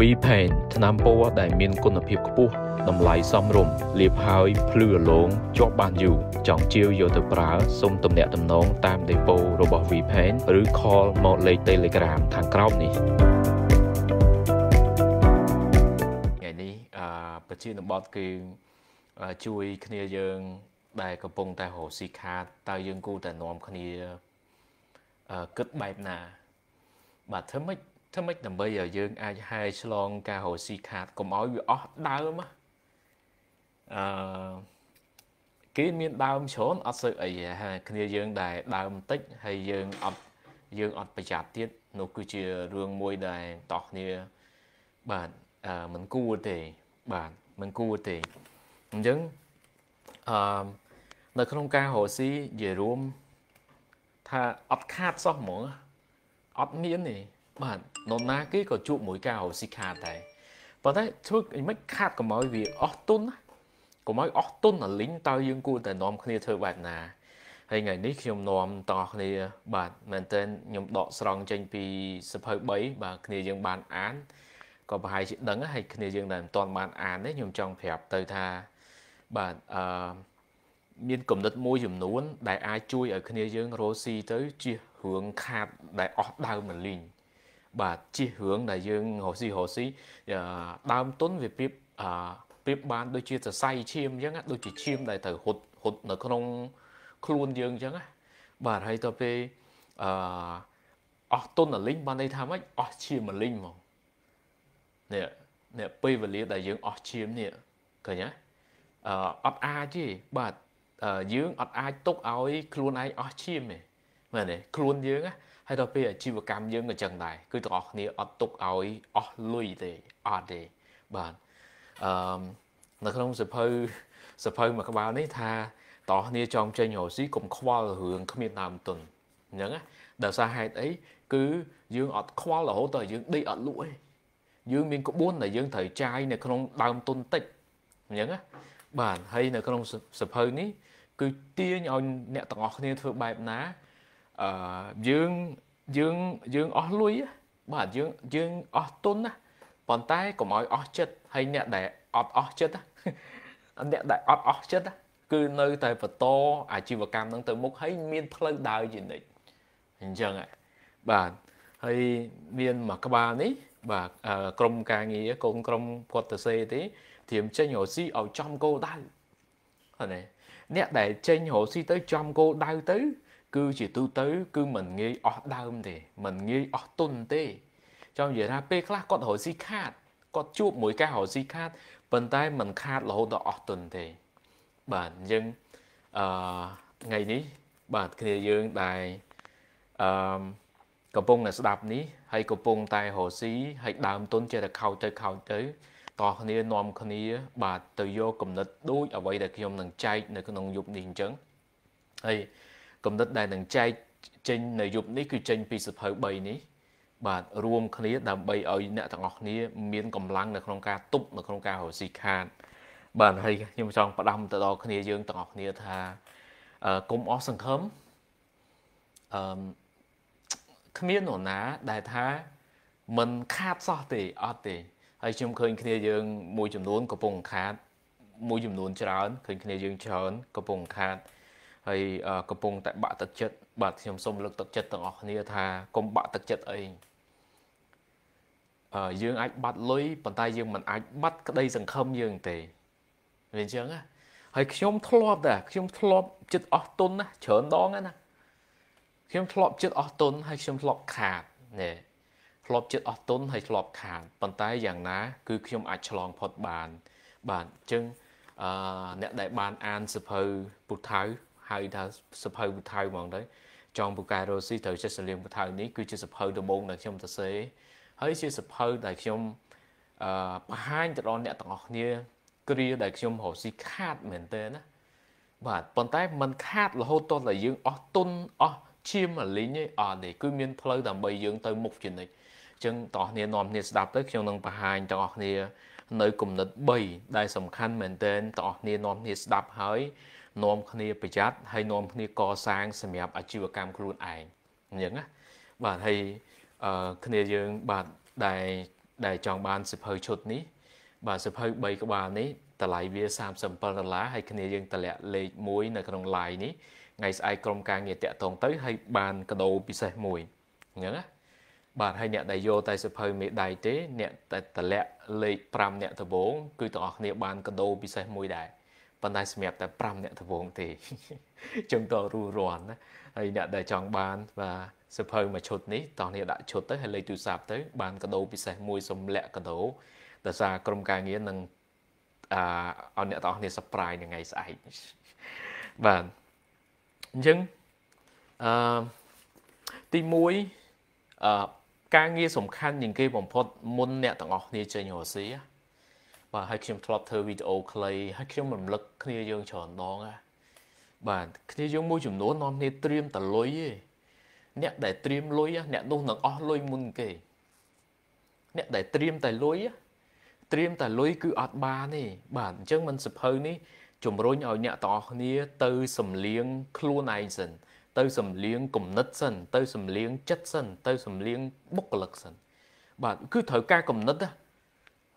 VPAN ថ្នាំពណ៌ដែលមានគុណភាពខ្ពស់តម្លៃសមរម្យលាបហើយភ្លឺរលោងជាប់បានយូរចង់ជាវយកទៅប្រើសូមទំនាក់ទំនងតាម Depo របស់ VPAN ឬ call មកលេខ Telegram ខាងក្រោមនេះថ្ងៃនេះអឺប្រជាជនបតគឺជួយគ្នាយើង ដែលកំពុងតែរកស៊ីខាតតើយើងគួរតែនាំគ្នាគិតបែបណាបាទធ្វើម៉េចធ្វើម៉េចដើម្បីឲ្យយើងអាចហែឆ្លងការរស់ស៊ីខាតកុំឲ្យវាអស់ដើមអឺគេមានដើមច្រើនអត់សូវអីហើយគ្នាយើងដែលដើមបន្តិចហើយយើងអត់យើងអត់ប្រយ័ត្នទៀតនោះគឺជារឿងមួយដែលតោះគ្នាបាទអឺមិនគួរទេបាទមិនគួរទេអញ្ចឹងអឺនៅក្នុងការរស់ស៊ីនិយាយរួមថាអត់ខាតសោះហ្មងអត់មានទេបាទនរណាគេក៏ជួបមួយការរស់ស៊ីខាតដែរប៉ុន្តែធ្វើអីមិនខាតកុំឲ្យវាអស់ទុនកុំឲ្យអស់ទុនអាលីងតើយើងគួរតែនាំគ្នាធ្វើបែបណាហើយថ្ងៃនេះខ្ញុំនាំតោះគ្នាបាទមែនទែនខ្ញុំដកស្រង់ចេញពីសភៅ3បាទគ្នាយើងបានអានក៏ប្រហែលជាដឹងហើយគ្នាយើងតែមិនទាន់បានអានទេខ្ញុំចង់ប្រាប់ទៅថាបាទអឺមានគំនិតមួយចំនួន ដែលអាចជួយឲ្យគ្នាយើងរស់ស៊ីទៅជារឿងខាតដែលអស់ដើមលីងបាទជិះរឿងដែលយើងរស់ស៊ីរស់ស៊ីដើមទុនវាពីបអាពីបបានដូចជាសរសៃឈាមអញ្ចឹងដូចជាឈាមដែលត្រូវហុតហុតនៅក្នុងខ្លួនយើងអញ្ចឹងណាបាទហើយទៅពេលអឺអស់ទុនលីងបានន័យថាម៉េចអស់ឈាមលីងហ្មងនេះនេះពេលវេលាដែលយើងអស់ឈាមនេះឃើញទេអឺអត់អាចទេបាទយើងអត់អាចទុកឲ្យខ្លួនឯងអស់ឈាមទេមែនទេខ្លួនយើងណាហើយដល់ពេលអាជីវកម្មយើងក៏ចឹងដែរគឺទាំងអស់គ្នាអត់ទុកឲ្យអស់លុយទេអត់ទេបាទអឺនៅក្នុងសភៅសភៅមួយក្បាលនេះថាតោះគ្នាចង់ចេញរស៊ីកុំខ្វល់រឿងគ្មានដើមទុនអញ្ចឹងណាដោយសារហេតុអីគឺយើងអត់ខ្វល់រហូតដល់យើងដេកអត់លក់ឯងយើងមានក្បួនដែលយើងត្រូវចាយនៅក្នុងដើមទុនតិចអញ្ចឹងណាបាទហើយនៅក្នុងសភៅនេះគឺទាញឲ្យអ្នកទាំងអស់គ្នាធ្វើបែបណាអឺយើងយើងយើងអស់លុយបាទយើងយើងអស់ទុនណាប៉ុន្តែកុំឲ្យអស់ចិត្តហើយអ្នកដែលអត់អស់ចិត្តអ្នកដែលអត់អស់ចិត្តគឺនៅតែបន្តអាជីវកម្មហ្នឹងទៅមុខហើយមានផ្លូវដើរជានិច្ចអញ្ចឹងបាទហើយមានមួយក្បាលនេះ បាទក្រមការងារកូនក្រមគាត់ទៅសេទេធៀមចេញរស៊ីឲ្យចំគោដៅហ្នឹងអ្នកដែលចេញរស៊ីទៅចំគោដៅទៅគឺជាទូទៅគឺមិនងាយអស់ដើមទេមិនងាយអស់ទុនទេចង់និយាយថាពេលខ្លះគាត់រកស៊ីខាតគាត់ជួបមួយការរកស៊ីខាតប៉ុន្តែមិនខាតរហូតដល់អស់ទុនទេបាទយើងអឺថ្ងៃនេះបាទគ្នាយើងដែលអឺកំពុងតែស្ដាប់នេះហើយកំពុងតែរកស៊ីហើយដើមទុនចេះតែខោចទៅខោចទៅតោះគ្នានាំគ្នា បាទទៅយកគំនិតដូចអ្វីដែលខ្ញុំនឹងចែកនៅក្នុងយប់នេះអញ្ចឹងហើយគំនិតដែលនឹងចែកចេញនៅយប់នេះគឺចេញពីសភៅ3នេះ បាទរួមគ្នា ដើម្បីឲ្យអ្នកទាំងអស់គ្នាមានកម្លាំងនៅក្នុងការទប់នៅក្នុងការរស់ស៊ីខាតបាទហើយខ្ញុំចង់ផ្ដាំទៅដល់គ្នាយើងទាំងអស់គ្នាថាកុំអស់សង្ឃឹមអឺគ្មាននរណាដែលថាมันខាតសោះទេអត់ទេហើយខ្ញុំឃើញ គ្នាយើងមួយចំនួនកំពុងខាត មួយចំនួនច្រើនឃើញគ្នាយើងច្រើនកំពុងខាតហើយកំពុងតែបាក់ទឹកចិត្តបាទខ្ញុំសូមលើកទឹកចិត្តទាំងអស់គ្នាថាកុំបាក់ទឹកចិត្តអីអឺយើងអាចបាត់លុយប៉ុន្តែយើងមិនអាច បាត់ក្តីសង្ឃឹមយើងទេវាអញ្ចឹងណាហើយខ្ញុំធ្លាប់ដែរខ្ញុំធ្លាប់ចិត្តអស់ទុនណាច្រើនដងណាខ្ញុំធ្លាប់ចិត្តអស់ទុនហើយខ្ញុំធ្លាប់ខាតណែធ្លាប់ចិត្តអស់ទុនហើយធ្លាប់ខាតប៉ុន្តែយ៉ាងណា គឺខ្ញុំអាចឆ្លងផុតបានបាទអញ្ចឹងអឺអ្នកដែលបានអានសភៅពុថៅហៅថាសភៅពថៅហ្មងទៅចងពូកែរ៉ូស៊ីត្រូវចេះសលៀងពថៅនេះគឺជាសភៅដំបូងដែលខ្ញុំសរសេរហើយជាសភៅដែលខ្ញុំអឺបង្ហាញទៅដល់អ្នកទាំងអស់គ្នា គ្រាដែលខ្ញុំរកស៊ីខាតមែនតើណាបាទប៉ុន្តែมันខាតរហូតដល់តែយើងអស់ទុនអស់ឈាមអាលីងឯអត់ទេគឺមានផ្លូវដើម្បីយើងទៅមុខជានិច្ចអញ្ចឹងតោះគ្នានាំគ្នាស្ដាប់ទៅខ្ញុំនឹងបង្ហាញទាំងអស់គ្នា នៅគំនិត3ដែលសំខាន់មែនតើតោះគ្នានាំគ្នាស្ដាប់ហើយនាំគ្នាប្រយ័ត្នហើយនាំគ្នាកសាងសម្រាប់អាជីវកម្មខ្លួនឯងអញ្ចឹងណាបាទហើយគ្នាយើងបាទដែលដែលចង់បានសិភៅឈុតនេះ បាទសិភៅ3ក្បាលនេះតម្លៃវា37ដុល្លារហើយគ្នាយើងតម្លាក់លេខ1នៅក្នុង line នេះថ្ងៃស្អែកក្រុមការងារតាក់តងទៅ ហើយបានកដោពិសេសមួយអញ្ចឹងណាបាទហើយអ្នកដែលយកតែសិភៅមេដៃទេ អ្នក តែតម្លាក់លេខ5អ្នកដំបូងគឺទាំងអស់គ្នាបានកដោពិសេសមួយដែរប៉ុន្តែសម្រាប់តែ5អ្នកដំបូងទេខ្ញុំតរੂរាន់ណាហើយអ្នកដែលចង់បានបាទសភៅមួយឈុតនេះតោះនេះដាក់ឈុតទៅហើយលេខទូរស័ព្ទទៅ បានកដោពិសេសមួយសម្លាក់កដោដោយសារក្រុមការងារនឹងអឺឲ្យអ្នកទាំងអស់គ្នា surprise ថ្ងៃស្អែកបាទអញ្ចឹងអឺទី1អឺការងារសំខាន់ជាងគេបំផុតមុនអ្នកទាំងអស់គ្នាចេញរស់ស៊ីបាទហើយខ្ញុំធ្លាប់ធ្វើវីដេអូខ្លីហើយខ្ញុំរំលឹកគ្នាយើងច្រើនដងណាបាទគ្នាយើងមួយចំនួននាំគ្នាត្រៀមតលុយឯងអ្នកដែលត្រៀមលុយអ្នកនោះនឹងអស់លុយមុនគេ អ្នកដែលត្រៀមតែលុយត្រៀមតែលុយគឺអត់បានទេបាទអញ្ចឹងមិនសភៅនេះ ជំរុញឲ្យអ្នកទាំងអស់គ្នា ទៅសំលៀងខ្លួនឯងសិនទៅសំលៀងគំនិតសិន ទៅសំលៀងចិត្តសិន ទៅសំលៀងបុគ្គលិកសិនបាទគឺត្រូវការគំនិតណា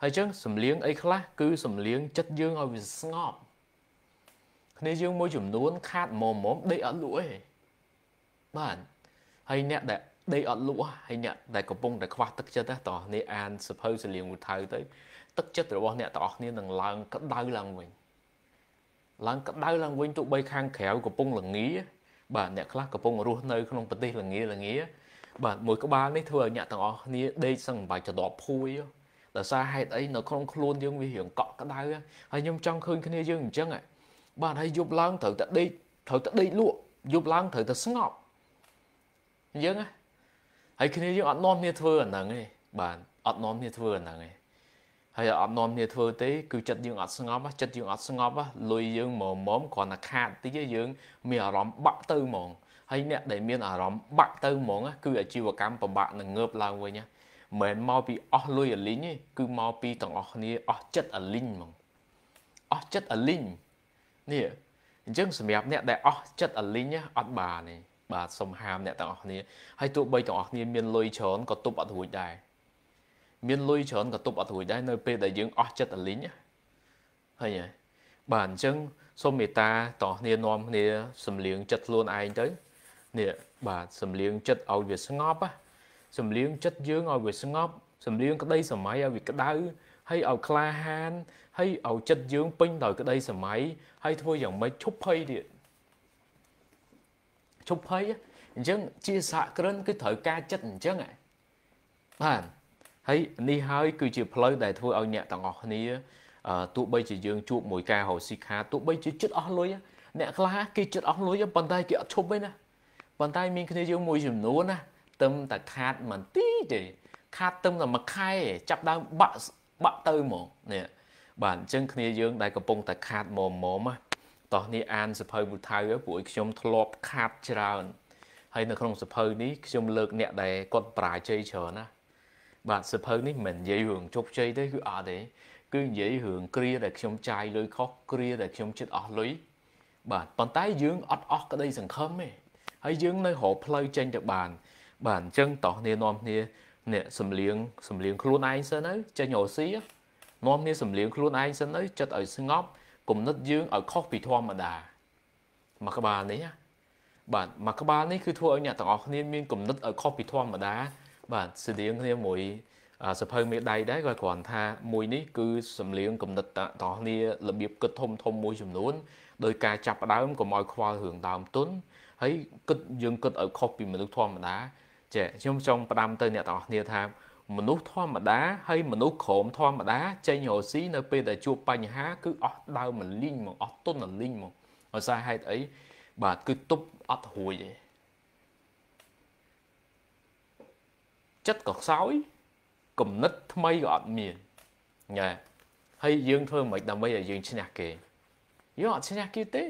ហើយចឹងសំលៀងអីខ្លះគឺសំលៀងចិត្តយើងឲ្យវាស្ងប់គ្នាយើងមួយចំនួន ខាតមុំមុំដេកអត់លក់ទេបាទហើយអ្នកដែលដេកអត់លក់ហើយអ្នកដែលកំពុងតែខ្វះទឹកចិត្តតោះនេះអានសភៅសលៀងមួយថៅទៅ ទឹកចិត្តរបស់អ្នកទាំងអស់គ្នានឹងឡើងក្តៅឡើងវិញឡើងក្តៅឡើងវិញទោះបីខាងក្រៅកំពុងលងាបាទអ្នកខ្លះកំពុងរស់នៅក្នុងប្រទេសលងាលងាបាទមួយក្បាលនេះធ្វើឲ្យអ្នកទាំងអស់គ្នាដេកសឹងបាយចដបភួយដោយសារហេតុអីនៅក្នុងខ្លួនយើងវារៀងកក់ក្ដៅហើយខ្ញុំចង់ឃើញគ្នាយើងអញ្ចឹងបាទហើយយប់ឡើងត្រូវតែដេកត្រូវតែដេកលក់យប់ឡើងត្រូវតែស្ងប់អញ្ចឹងហើយគ្នាយើងអត់នាំគ្នាធ្វើអាហ្នឹងទេបាទអត់នាំគ្នាធ្វើអាហ្នឹងទេហើយអត់នាំគ្នាធ្វើទេ គឺចិត្តយើងអត់ស្ងប់ចិត្តយើងអត់ស្ងប់លុយយើងមមមគ្រាន់តែខាតតិចយើង មានអារម្មណ៍បាក់ទៅហ្មងហើយអ្នកដែលមានអារម្មណ៍បាក់ទៅហ្មងគឺអាជីវកម្មពិបាកនឹងងើបឡើងវិញណាមិនមកពីអស់លុយអលីងទេគឺមកពីទាំងអស់គ្នាអស់ចិត្តអលីងហ្មងអស់ចិត្តអលីងនេះអញ្ចឹងសម្រាប់អ្នកដែលអស់ចិត្តអលីងអត់បានទេបាទសុំហាមអ្នកទាំងអស់គ្នា ហើយទោះបីទាំងអស់គ្នាមានលុយច្រើនក៏ទប់អត់រួចដែរមានលុយច្រើនក៏ទប់អត់រួចដែរនៅពេលដែលយើងអស់ចិត្តអលីងហើយបាទអញ្ចឹងសូមមេត្តាតោះគ្នានាំគ្នាសំលៀងចិត្តខ្លួនឯងទៅនេះបាទសំលៀងចិត្តឲ្យវាស្ងប់សំលៀងចិត្តយើងឲ្យវាស្ងប់សំលៀងក្តីសម័យឲ្យវាក្តៅហើយឲ្យក្លាហានហើយឲ្យចិត្តយើងពេញដោយក្តី សម័យហើយធ្វើយ៉ាងម៉េចឈប់ភ័យទៀតឈប់ភ័យអញ្ចឹងជាសហគ្រិនគឺត្រូវការចិត្តអញ្ចឹងបាទហើយនេះហើយ គឺជាផ្លូវដែលធ្វើឲ្យអ្នកទាំងអស់គ្នាទោះបី ជាយើងជួបមួយការរកស៊ីខាទោះបីជាចិត្តអស់លុយអ្នកខ្លះគេចិត្តអស់លុយប៉ុន្តែគេអត់ឈប់ទេណាប៉ុន្តែមានគ្នាយើងមួយចំនួនណាផ្ទឹមតែខាតមិនទីទេ ខាតផ្ទឹមតែមួយខែ ចាប់ដើមបាក់បាក់ទៅហ្មងនេះបាទអញ្ចឹងគ្នាយើងដែលកំពុងតែខាតមមមតោះនេះអានសភៅមួយថៅពួកឲ្យខ្ញុំធ្លាប់ខាតច្រើនហើយនៅក្នុងសភៅនេះខ្ញុំលើកអ្នកដែលគាត់ប្រាជ័យច្រើនណា បាទសភៅនេះមិននិយាយរឿងជោគជ័យទេ គឺអត់ទេគឺនិយាយរឿងគ្រា ដែលខ្ញុំចាយលុយខុសគ្រាដែលខ្ញុំចិត្តអស់លុយបាទប៉ុន្តែយើងអត់អស់ក្តីសង្ឃឹមទេហើយយើងនៅរកផ្លូវចេញទៅបានបាទអញ្ចឹងតោះគ្នានាំគ្នាអ្នកសំលៀងសំលៀងខ្លួនឯងសិនទៅចេញរស់ស៊ីនាំគ្នាសំលៀងខ្លួនឯងសិនទៅចិត្តឲ្យស្ងប់គំនិតយើងឲ្យខុសពីធម្មតាមួយក្បាលនេះបាទមួយក្បាលនេះគឺធ្វើឲ្យអ្នកទាំងអស់គ្នាមានគំនិតឲ្យខុសពីធម្មតា បាទស្តៀងគ្នាមួយសភៅមេដៃដែរក៏គ្រាន់ថាមួយនេះគឺសំលៀងគំនិតតតគ្នារបៀបគិតធំធំមួយចំនួនដោយការចាប់ផ្ដើមកុំឲ្យខ្វល់រឿងដើមទុនហើយគិតយើងគិតឲ្យខុសពីមនុស្សធម្មតាចាខ្ញុំចង់ផ្ដាំទៅអ្នកទាំងអស់គ្នាថាមនុស្សធម្មតាហើយមនុស្សក្រមធម្មតាចេញរស់ស៊ីនៅពេលដែលជួបបញ្ហាគឺអស់ដើមមលីងមកអស់ទុនមលីងមកដោយសារហេតុអីបាទគឺទប់អត់រួយទេចិត្តក៏ខ្សោយគំនិតថ្មីក៏អត់មានញ៉ែហើយយើងធ្វើមិនដើម្បីឲ្យយើងឈ្នះគេយើងអត់ឈ្នះគេទេ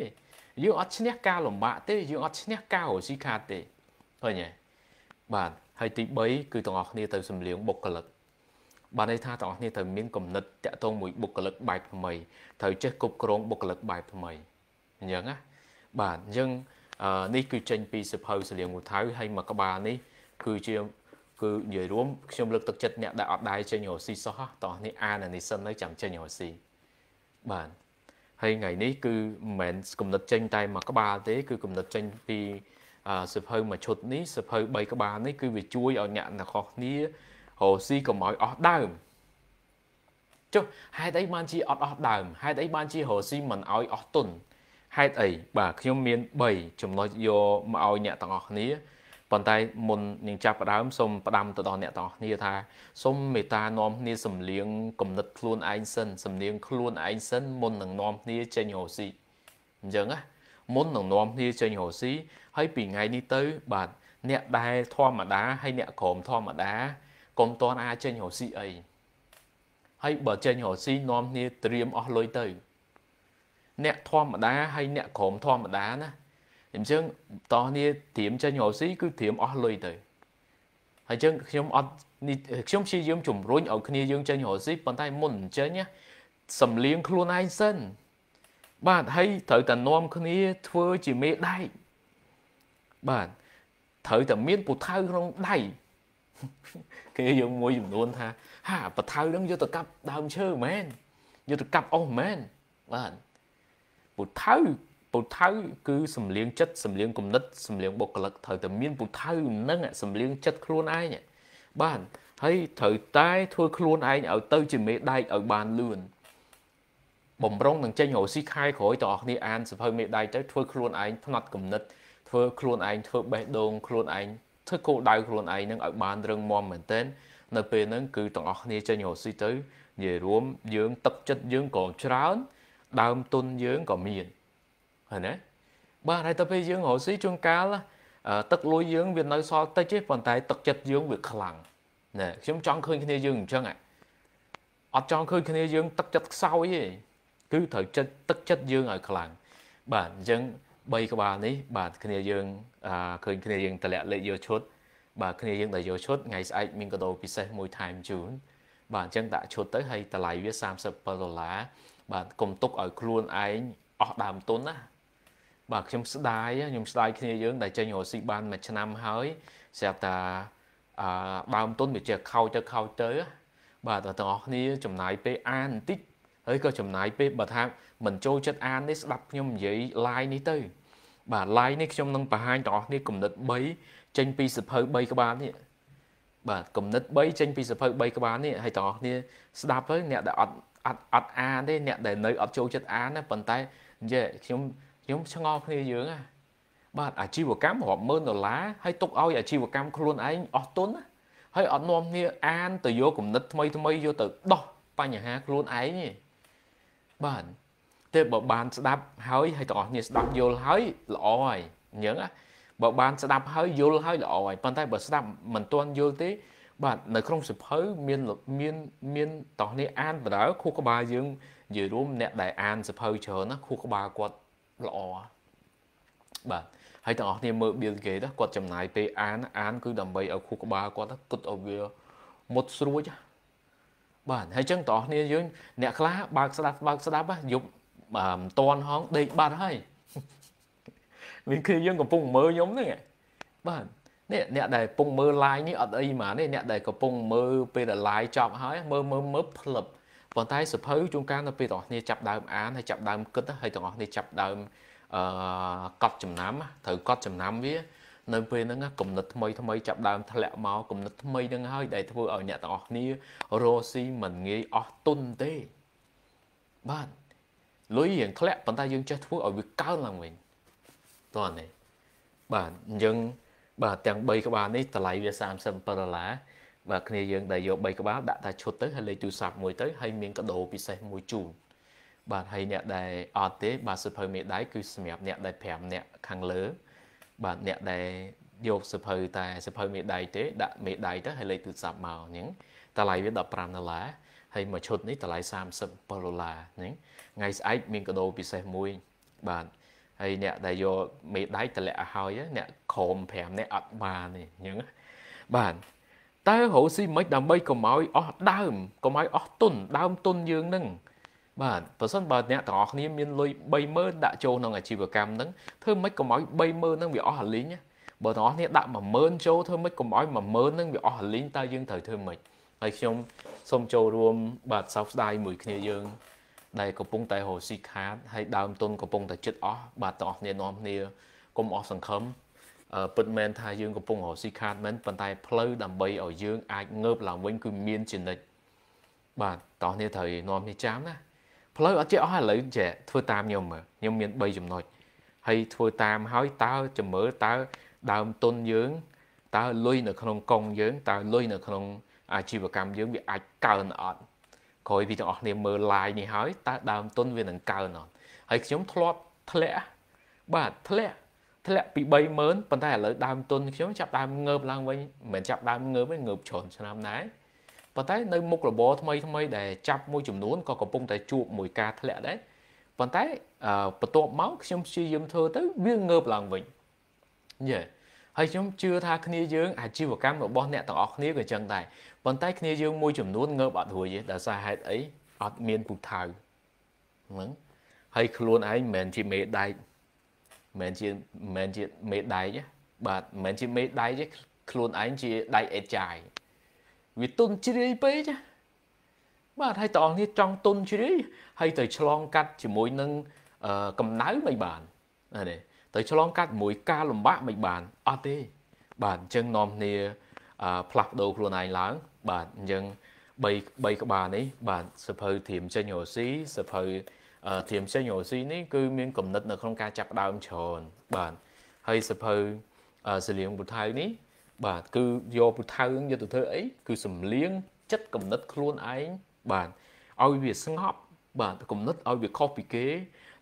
យើងអត់ឈ្នះការលំបាកទេយើងអត់ឈ្នះការរស់ស៊ីខាតទេឃើញទេបាទហើយទី3គឺទាំងអស់គ្នាទៅសំលៀងបុគ្គលិកបានន័យថាទាំងអស់គ្នាត្រូវមានគំនិតតាក់ទងមួយបុគ្គលិកបែបថ្មីត្រូវចេះគ្រប់គ្រងបុគ្គលិកបែបថ្មីអញ្ចឹងណាបាទអញ្ចឹងនេះគឺចេញពីសិភៅសលៀងមូថៅហើយមួយក្បាលនេះគឺជាគឺនិយាយរួមខ្ញុំលើកទឹកចិត្តអ្នកដែលអត់ដែរចេញរស៊ីសោះតោះនេះអាននេះសិនហើយចាំចេញរស៊ីបាទហើយថ្ងៃនេះគឺមិនមែនគំនិតចេញតែមួយក្បាលទេ គឺគំនិតចេញពីសិភៅមួយឈុតនេះសិភៅ3ក្បាលនេះគឺវាជួយឲ្យអ្នកនរខុសគ្នារកស៊ីកុំឲ្យអស់ដើមចុះហេតុអីបានជាអត់អស់ដើមហេតុអីបានជារកស៊ីមិនឲ្យអស់ទុនហេតុអីបាទខ្ញុំមាន3ចំណុចយកមកឲ្យអ្នកទាំងអស់គ្នាប៉ុន្តែមុននឹងចាប់ផ្ដើមសូមផ្ដាំទៅដល់អ្នកទាំងអស់គ្នាថាសូមមេត្តានាំគ្នាសំលៀងគំនិតខ្លួនឯងសិនសំលៀងខ្លួនឯងសិនមុននឹងនាំគ្នាចេញរកស៊ីអញ្ចឹងណាមុននឹងនាំគ្នាចេញរកស៊ីហើយពីថ្ងៃនេះទៅ បាទអ្នកដែលធម្មតាហើយអ្នកក្រមធម្មតាកុំតនអាចចេញរកស៊ីអីហើយបើចេញរកស៊ីនាំគ្នាត្រៀមអស់លុយទៅ អ្នកធម្មតាហើយអ្នកក្រមធម្មតាណាអញ្ចឹងតោះនេះត្រៀមចេញរកស៊ីគឺត្រៀមអស់លុយទៅហើយអញ្ចឹងខ្ញុំអត់ខ្ញុំព្យាយាមជំរុញឲ្យគ្នាយើងចេញរកស៊ីប៉ុន្តែមុនចេញសំលៀងខ្លួនឯងសិនបាទហើយត្រូវតែនាំគ្នាធ្វើជាមេដែកបាទត្រូវតែមានពូថៅក្នុងដៃគេយើងមួយចំនួនថាហាពូថៅនឹងយកទៅកាប់ដើមឈើមែនយកទៅកាប់អស់មែនបាទពូថៅពូថៅគឺសំលៀងចិត្តសំលៀងគំនិតសំលៀងបុគ្គលិកត្រូវតែមានពូថៅនឹងសំលៀងចិត្តខ្លួនឯងបាទហើយត្រូវតែធ្វើខ្លួនឯងឲ្យទៅជាមេដែកឲ្យបានលឿនបំរុងនឹងចេញរោស៊ីខែក្រោយតោះគ្នាអានសភៅមេដែកទៅធ្វើខ្លួនឯងផ្នត់គំនិតធ្វើខ្លួនឯងធ្វើបេះដូងខ្លួនឯងធ្វើគោលដៅខ្លួនឯងនឹងឲ្យបានរឹងមាំមែនទែននៅពេលហ្នឹងគឺទាំងអស់គ្នាចេញរកស៊ីទៅនិយាយរួមយើង ទឹកចិត្តយើងក៏ច្រើនដើមទុនយើងក៏មានហើយណាបាទហើយទៅពេលយើងរកស៊ីជួនកាលទឹកលុយយើងវានៅសល់តិចទេប៉ុន្តែទឹកចិត្តយើងវាខ្លាំងណែខ្ញុំចង់ឃើញគ្នាយើងអញ្ចឹងអត់ចង់ឃើញគ្នាយើងទឹកចិត្តខ្សោយទេគឺត្រូវចិត្តទឹកចិត្តយើងឲ្យខ្លាំងបាទអញ្ចឹង3ក្បាលនេះបាទគ្នាយើងឃើញគ្នាយើងតម្លាក់លេខយកឈុតបាទគ្នាយើងដែលយកឈុតថ្ងៃស្អែកមានកាដូពិសេសមួយថែមជូន បាទអញ្ចឹងដាក់ឈុតទៅហើយតម្លៃវា37ដុល្លារបាទកុំទុកឲ្យខ្លួនឯងអស់ដើមទុនណាបាទខ្ញុំស្ដាយខ្ញុំស្ដាយគ្នាយើង ដែលចេញរស៊ីបានមួយឆ្នាំហើយស្រាប់តាអឺដើមទុនវាជាខោចទៅខោចទៅបាទទាំងអស់គ្នាចំណាយពេលអានបន្តិចហើយក៏ចំណាយពេលបើថាមិនចូលចិត្តអាននេះស្ដាប់ខ្ញុំនិយាយ live នេះទៅបាទ line នេះខ្ញុំនឹងបង្ហាញទាំងអស់គ្នាគំនិត3ចេញ ពីសភៅ3ក្បាលនេះបាទគំនិត3ចេញពីសភៅ3ក្បាលនេះហើយទាំងអស់គ្នាស្ដាប់ទៅអ្នកដែលអត់អត់អត់អានទេអ្នកដែលនៅអត់ចូលចិត្តអានណាប៉ុន្តែនិយាយខ្ញុំខ្ញុំឆ្ងល់គ្នាយើងណាបាទអាជីវកម្មរាប់ម៉ឺនដុល្លារហើយទុកឲ្យអាជីវកម្មខ្លួនឯងអស់ទុនណាហើយអត់នាំគ្នាអានទៅយកគំនិតថ្មីថ្មីយកទៅដោះបញ្ហាខ្លួនឯងទេបាទទេបើបានស្ដាប់ហើយហើយបងប្អូនស្ដាប់យល់ហើយល្អហើយអញ្ចឹងណាបើបានស្ដាប់ហើយយល់ហើយល្អហើយប៉ុន្តែបើស្ដាប់មិនទាន់យល់ទេ បាទនៅក្នុងសិភៅមានមានមានតោះនេះអានបណ្ដើខួរក្បាលយើងនិយាយរួម អ្នកដែលអានសិភៅច្រើនណាខួរក្បាលគាត់ល្អបាទហើយទាំងអស់គ្នាមើល Bill Gates គាត់ចំណាយពេលអានអាន គឺដើម្បីឲ្យខួរក្បាលគាត់គិតឲ្យវាមុតស្រួចបាទហើយចឹងទាំងអស់គ្នាយើងអ្នកខ្លះបើកស្ដាប់បើកស្ដាប់យប់មិនតន់ហងដេកបាត់ហើយវាគឺយើងកំពុងមើលខ្ញុំហ្នឹងបាទនេះអ្នកដែលកំពុងមើល live នេះអត់អីមកនេះអ្នកដែលកំពុងមើលពេលដែល live ចប់ហើយ មើលមើលមើលផ្លឹបប៉ុន្តែសភៅជួនកាលនៅពេលបងប្អូនចាប់ដើមអានហើយចាប់ដើមគិតហើយបងប្អូនចាប់ដើមអឺកត់ចំណាំត្រូវកត់ចំណាំវា នៅពេលហ្នឹងគំនិតថ្មីថ្មីចាប់ដើមធ្លាក់មកគំនិតថ្មីហ្នឹងហើយដែលធ្វើឲ្យអ្នកទាំងអស់គ្នារស់ស៊ីមិនងាយអស់ទុនទេបាទលុយរៀងធ្លាក់ប៉ុន្តែយើងចេះធ្វើឲ្យវាកើនឡើងវិញតោះនេះបាទអញ្ចឹងបាទទាំង3ក្បាលនេះតម្លៃវា37ដុល្លារបាទគ្នាយើងដែលយក3ក្បាលដាក់តែឈុតទៅហើយលេខទូរស័ព្ទមួយទៅហើយមានកាដូពិសេសមួយជូនបាទហើយអ្នកដែលអត់ទេបាទសិភៅមេដៃគឺសម្រាប់អ្នកដែល5អ្នកខាងលើ បាទអ្នកដែលយកសិភៅតែសិភៅមេដៃទេដាក់មេដៃទៅហើយលេខទូរស័ព្ទមកអញ្ចឹងតម្លៃវា15ដុល្លារហើយមួយឈុតនេះតម្លៃ37ដុល្លារហ្នឹងថ្ងៃស្អែកមានកាដូពិសេសមួយបាទហើយអ្នកដែលយកមេដៃតម្លាក់ឲ្យហើយអ្នកក្រុម5អ្នកអត់បានទេអញ្ចឹងបាទតើរោស៊ីមិនដើម្បីកុំឲ្យអស់ដើមកុំឲ្យអស់ទុនដើមទុនយើងនឹងបាទបើសិនបើអ្នកទាំងអស់គ្នាមានលុយ30000ដាក់ចូលក្នុងអាជីវកម្មហ្នឹងធ្វើមិនកុំឲ្យ30000ហ្នឹងវាអស់លីងបើទាំងអស់គ្នាដាក់10000ចូលធ្វើមិនកុំឲ្យ10000ហ្នឹងវាអស់លីងតើយើងត្រូវធ្វើម៉េចហើយខ្ញុំសូមចូលរួម បាទសោកស្ដាយមួយគ្នាយើង ដែលកំពុងតែរស់ស៊ីខាតហើយដើមទុនកំពុងតែចិត្តអស់បាទទាំងអស់គ្នានាំគ្នាកុំអស់សង្ឃឹមពិតមែនថាយើងកំពុងរស់ស៊ីខាតមែនប៉ុន្តែផ្លូវដើម្បីឲ្យយើងអាចងើបឡើងវិញគឺមានជានិច្ចបាទតោះនេះត្រូវនាំនេះចាំណាផ្លូវអត់ចេះអស់ឥឡូវចេះធ្វើតាមខ្ញុំមើលខ្ញុំមាន3ចំណុចហើយធ្វើតាមហើយតើចាំមើលតើដើមទុនយើងតើលុយនៅក្នុងកងយើងតើលុយនៅក្នុងអាជីវកម្មយើងវាអាចកើនអត់ក្រោយពីទាំងអស់គ្នាមើល live នេះហើយតើដើមទុនវានឹងកើនអត់ហើយខ្ញុំធ្លាប់ធ្លាក់បាទធ្លាក់ធ្លាក់ពី30000ប៉ុន្តែឥឡូវដើមទុនខ្ញុំចាប់ដើមងើបឡើងវិញមិនមែនចាប់ដើមងើបទេងើបច្រើនឆ្នាំដែរប៉ុន្តែ នៅមុខរបរថ្មីថ្មីដែលចាប់មួយចំនួនក៏កំពុងតែជួបមួយការធ្លាក់ដែរប៉ុន្តែបន្ទាប់មកខ្ញុំព្យាយាមធ្វើទៅវាងើបឡើងវិញយេ yeah. ហើយខ្ញុំជឿថាគ្នាយើងអាជីវកម្មរបស់អ្នកទាំងអស់គ្នាក៏ចឹងដែរប៉ុន្តែគ្នាយើងមួយចំនួនងើបអត់រួចទេដោយសារហេតុអីអត់មានពូថៅហ្នឹងហើយខ្លួនឯងមិនមែនជាមេដែកមិនមែនជាមិនមែនជាមេដែកបាទមិនមែនជាមេដែកទេខ្លួនឯងជាដែកអេចាយវាទុនជ្រាយពេកបាទហើយតោះនេះចង់ទុនជ្រាយហើយទៅឆ្លងកាត់ជាមួយនឹងកំណៅមិនបានណានេះទៅឆ្លងកាត់មួយការលំបាកមិនបានអត់ទេបាទអញ្ចឹងនាំគ្នាផ្លាស់ប្ដូរខ្លួនឯងឡើង បាទអញ្ចឹង3 3ក្បាលនេះ បាទសភៅធៀមចេញរស៊ីសភៅធៀមចេញរស៊ីនេះគឺមានគំនិត នៅក្នុងការចាប់ដើមច្រើនបាទហើយសភៅសលៀងពុថៅនេះបាទគឺយកពុថៅនឹងយកទៅធ្វើអីគឺសំលៀងចិត្តគំនិត ខ្លួនឯងបាទឲ្យវាស្ងប់បាទគំនិតឲ្យវាខុសពីគេ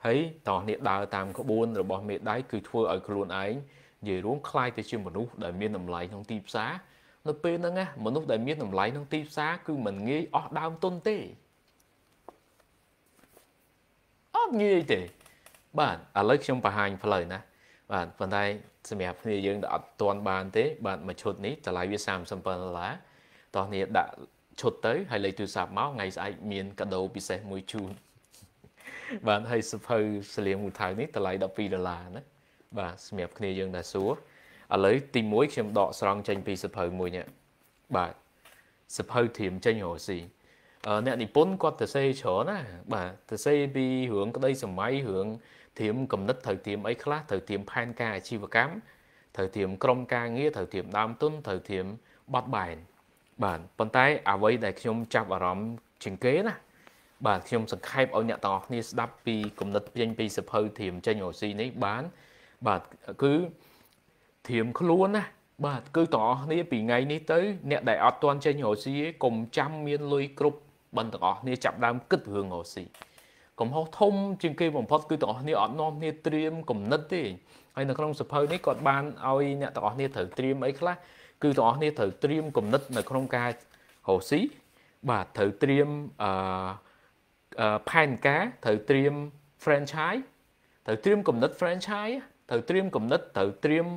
ហើយតោះនេះដើរតាមក្បួនរបស់មេដៃគឺធ្វើឲ្យខ្លួនឯងនិយាយរួមคล้ายទៅជាមនុស្សដែលមានតម្លៃក្នុងទីផ្សារនៅពេលហ្នឹងណាមនុស្សដែលមានតម្លៃក្នុងទីផ្សារគឺមិនងាយអស់ដើមទុនទេអត់ងាយទេ បាទឥឡូវខ្ញុំបង្ហាញផ្លូវណាបាទប៉ុន្តែសម្រាប់គ្នាយើងដែលអត់ទាន់បាន ទេ បាទមួយឈុតនេះតម្លៃវា37ដុល្លារតោះនេះដាក់ឈុតទៅហើយលេខទូរស័ព្ទមកថ្ងៃស្អែកមានកាដូ ពិសេសមួយជូនបាទហើយសភៅសលៀងមូលថៅនេះតម្លៃ12ដុល្លារណាបាទសម្រាប់គ្នាយើងដែលសួរឥឡូវទី1ខ្ញុំដកស្រង់ចេញពីសភៅមួយនេះបាទសភៅធៀមចេញរស់ស៊ីអ្នកនិពន្ធគាត់ទៅសេច្រើនណា បាទទៅសេពីរឿងក្តី សម័យរឿងធៀមកំណត់ត្រូវធៀមអីខ្លះត្រូវធៀមផែនការអាជីវកម្មត្រូវធៀមក្រមការងារត្រូវធៀមដើមទុនត្រូវធៀមបត់បែនបាទប៉ុន្តែអ្វីដែលខ្ញុំចាប់អារម្មណ៍ជាងគេណាបាទខ្ញុំសង្ខេបឲ្យអ្នកទាំងអស់គ្នាស្ដាប់ពីគំនិតចេញពីសភៅធៀមចេញរស៊ីនេះបានបាទគឺធៀមខ្លួនណាបាទគឺទាំងអស់គ្នាពីថ្ងៃនេះទៅ អ្នកដែលអត់ទាន់ចេញរស៊ីកុំចាំមានលុយគ្រប់បន្តទាំងអស់គ្នាចាប់ដើម គិតរឿងរស៊ីកំហុសធំ ជាងគេបំផុត គឺទាំងអស់គ្នាអត់នាំគ្នាត្រៀមគំនិតទេហើយនៅក្នុងសភៅនេះគាត់បានឲ្យអ្នកទាំងអស់គ្នាត្រូវត្រៀមអីខ្លះគឺទាំងអស់គ្នាត្រូវត្រៀមគំនិតនៅក្នុងការរស៊ីបាទត្រូវត្រៀមអឺផែនការត្រូវត្រៀម franchise ត្រូវត្រៀមគំនិត franchise ត្រូវត្រៀមគំនិតត្រូវត្រៀម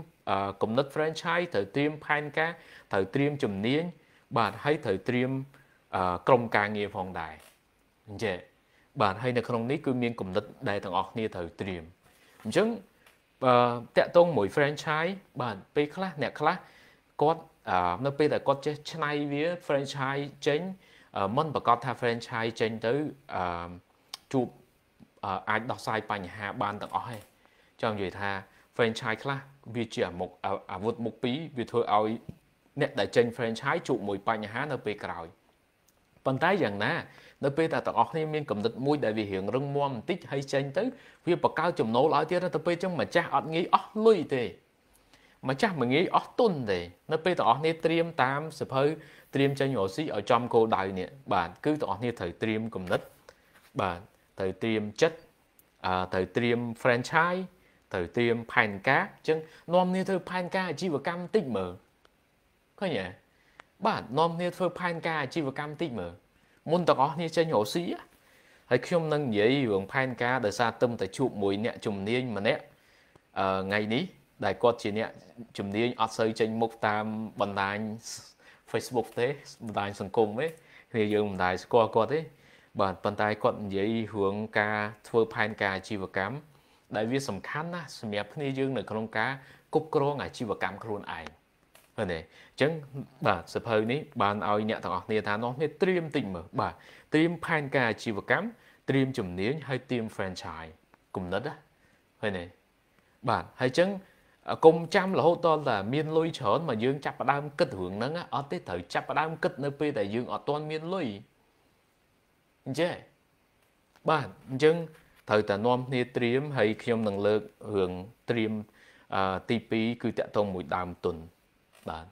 គំនិត franchise ត្រូវត្រៀមផែនការត្រូវត្រៀមជំនាញបាទហើយត្រូវត្រៀមក្រុមការងារផងដែរអញ្ចឹងបាទហើយនៅក្នុងនេះគឺមានគំនិតដែលទាំងអស់គ្នាត្រូវត្រៀមអញ្ចឹងតាក់ទងមួយ franchise បាទពេលខ្លះអ្នកខ្លះគាត់នៅពេលដែលគាត់ចេះឆ្នៃវា franchise ចេញមិនប្រកាសថា franchise ចេញទៅជួបអាចដោះស្រាយបញ្ហាបានទាំងអស់ទេចាំនិយាយថា franchise ខ្លះវាជាអាមុខអាវុធមុខពីរវាធ្វើឲ្យ អ្នកដែលចេញ franchise ជួបមួយបញ្ហា នៅពេលក្រោយប៉ុន្តែយ៉ាងណា នៅពេលតែទាំងអស់គ្នាមានកំណត់មួយដែលវារៀងរឹងមាំបន្តិចហើយចេញទៅ វាបង្កើតចំណូលឲ្យទៀតទៅពេលចឹងម្ចាស់អត់ងាយអស់លុយទេម្ចាស់មិនងាយអស់ទុនទេ នៅពេលទាំងអស់គ្នាត្រៀមតាមសភៅត្រៀមចេញរកស៊ីឲ្យចំគោលដៅនេះបាទគឺបងប្អូនត្រូវត្រៀមគំនិតបាទត្រូវត្រៀមចិត្តអឺត្រូវត្រៀម franchise ត្រូវត្រៀមផែនការអញ្ចឹងនាំគ្នាធ្វើផែនការអាជីវកម្មតិចមើលឃើញទេបាទនាំគ្នាធ្វើផែនការអាជីវកម្មតិចមើលមុនទាំងអស់គ្នាចេញរកស៊ីហើយខ្ញុំនឹងនិយាយរឿងផែនការដោយសារទឹមតែជួបមួយអ្នកជំនាញម្នាក់អឺថ្ងៃនេះដែលគាត់ជាអ្នកជំនាញអត់សូវចេញមុខតាមបណ្ដាញ Facebook ទេបណ្ដាញសង្គមទេគ្នាយើងមិនដែលស្គាល់គាត់ទេ បាទប៉ុន្តែគាត់និយាយរឿងការ ធ្វើផែនការអាជីវកម្មដែលវាសំខាន់ណាស់សម្រាប់គ្នាយើង នៅក្នុងការគ្រប់គ្រងអាជីវកម្មខ្លួនឯងឃើញទេអញ្ចឹងបាទសភៅនេះបានឲ្យអ្នកទាំងអស់គ្នាថានោះនេះត្រៀមតិចមើលបាទត្រៀមផែនការអាជីវកម្មត្រៀមជំនាញហើយត្រៀម franchise គំនិតណាឃើញទេបាទហើយអញ្ចឹងកុំចាំរហូតតតែមានលុយច្រើនមកយើងចាប់ផ្ដើមគិតរឿងហ្នឹងអត់ទេត្រូវចាប់ផ្ដើមគិតនៅពេលដែលយើងអត់ទាន់មានលុយអញ្ចឹងបាទអញ្ចឹងត្រូវតែនាំគ្នាត្រៀមហើយខ្ញុំនឹងលើករឿងត្រៀមទី2គឺតកតងមួយដើមទុនបាទ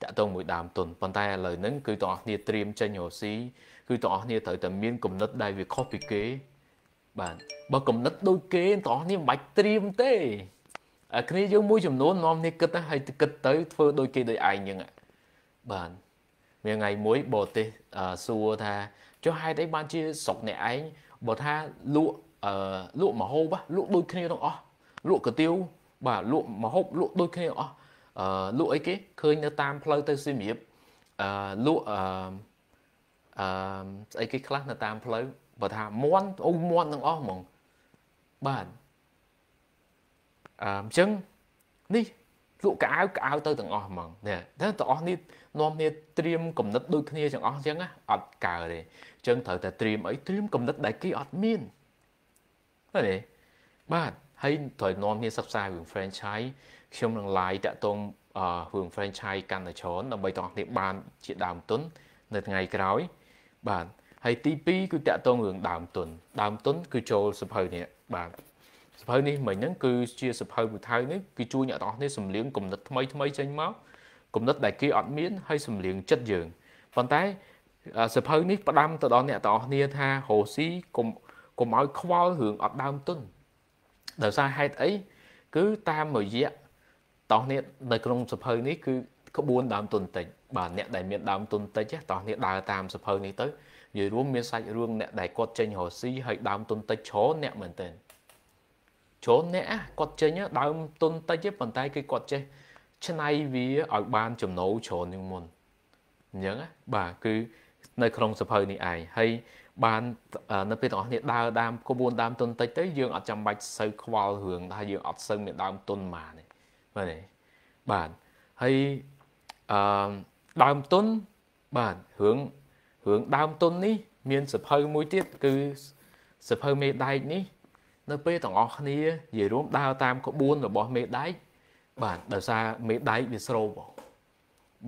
តកតងមួយដើមទុនប៉ុន្តែឥឡូវហ្នឹងគឺទាំងអស់គ្នាត្រៀមចេញរស់ស៊ីគឺទាំងអស់គ្នាត្រូវតែមានគំនិតដែលវាខុសពីគេបាទបើគំនិតដូចគេទាំងអស់គ្នាមិនបាច់ត្រៀមទេគ្នាយើងមួយចំនួននាំគ្នាគិតហើយគិតទៅធ្វើដូចគេដូចឯងចឹងបាទមានថ្ងៃមួយបរទេសសួរថាចុះហេតុអីបានជាស្រុកអ្នកឯងបើថាលក់លក់មហូបលក់ដូចគ្នាទាំងអស់លក់កាទៀវបាទលក់មហូបលក់ដូចគ្នាទាំងអស់លក់អីគេឃើញនៅតាមផ្លូវទៅសៀមរាបលក់អឺស្អីគេខ្លះនៅតាមផ្លូវបើថាមន់អូមន់ទាំងអស់ហ្មងបាទអញ្ចឹងនេះលក់កៅអៅកៅអៅទៅទាំងអស់ហ្មងណាទាំងអស់នេះនាំគ្នាត្រៀមគំនិតដូចគ្នាទាំងអស់អញ្ចឹងណាអត់កើទេអញ្ចឹងត្រូវតែត្រៀមអីត្រៀមគំនិតដែលគេអត់មានហ្នឹងទេបាទហើយត្រូវនាំគ្នាសិក្សារឿង franchise ខ្ញុំនឹង live តាក់ទងរឿង franchise កាន់តែច្រើនដើម្បីទាំងអស់គ្នាបានជាដើមទុននៅថ្ងៃក្រោយ បាទហើយទី2គឺតាក់ទងរឿងដើមទុនដើមទុនគឺចូលសភៅនេះបាទសភៅនេះមិញហ្នឹងគឺជាសភៅពូថៅនេះគឺជួយអ្នកទាំងអស់នេះសម្លៀងគំនិតថ្មីថ្មីចេញមកគំនិតដែលគេអត់មានហើយសម្លៀងចិត្តយើងប៉ុន្តែសភៅនេះផ្ដាំទៅដល់អ្នកទាំងអស់គ្នាថារោស៊ីកុំកុំឲ្យខ្វល់រឿងអត់ដើមទុនដោយសារហេតុអីគឺតាមរយៈតោះនេះនៅក្នុងសភៅនេះគឺក្បួនដើមទុនតិចបាទអ្នកដែលមានដើមទុនតិចតោះនេះដើរតាមសភៅនេះទៅនិយាយរួមមានសាច់រឿងអ្នកដែលគាត់ចេញរោស៊ីហើយដើមទុនតិចច្រើនអ្នកមែនទែនច្រើនអ្នកគាត់ចេញដើមទុនតិចទេប៉ុន្តែគឺគាត់ចេះច្នៃវាឲ្យបានចំណូលច្រើនជាងមុនអញ្ចឹងបាទគឺនៅក្នុងសភៅនេះឯងហើយបាននៅពេលទាំងអស់នេះដើរដើមក្បួនដើមទុនតិចទៅយើងអត់ចាំបាច់សូវខ្វល់រឿងថាយើងអត់សូវមានដើមទុនប៉ុន្មានទេបាទនេះបាទហើយអឺដើមទុនបាទរឿងរឿងដើមទុននេះមានសភៅមួយទៀតគឺសភៅមេដែកនេះនៅពេលទាំងអស់គ្នានិយាយរួម ដើរតាមក្បួនរបស់មេដែកបាទដោយសារមេដែកវាស្រូប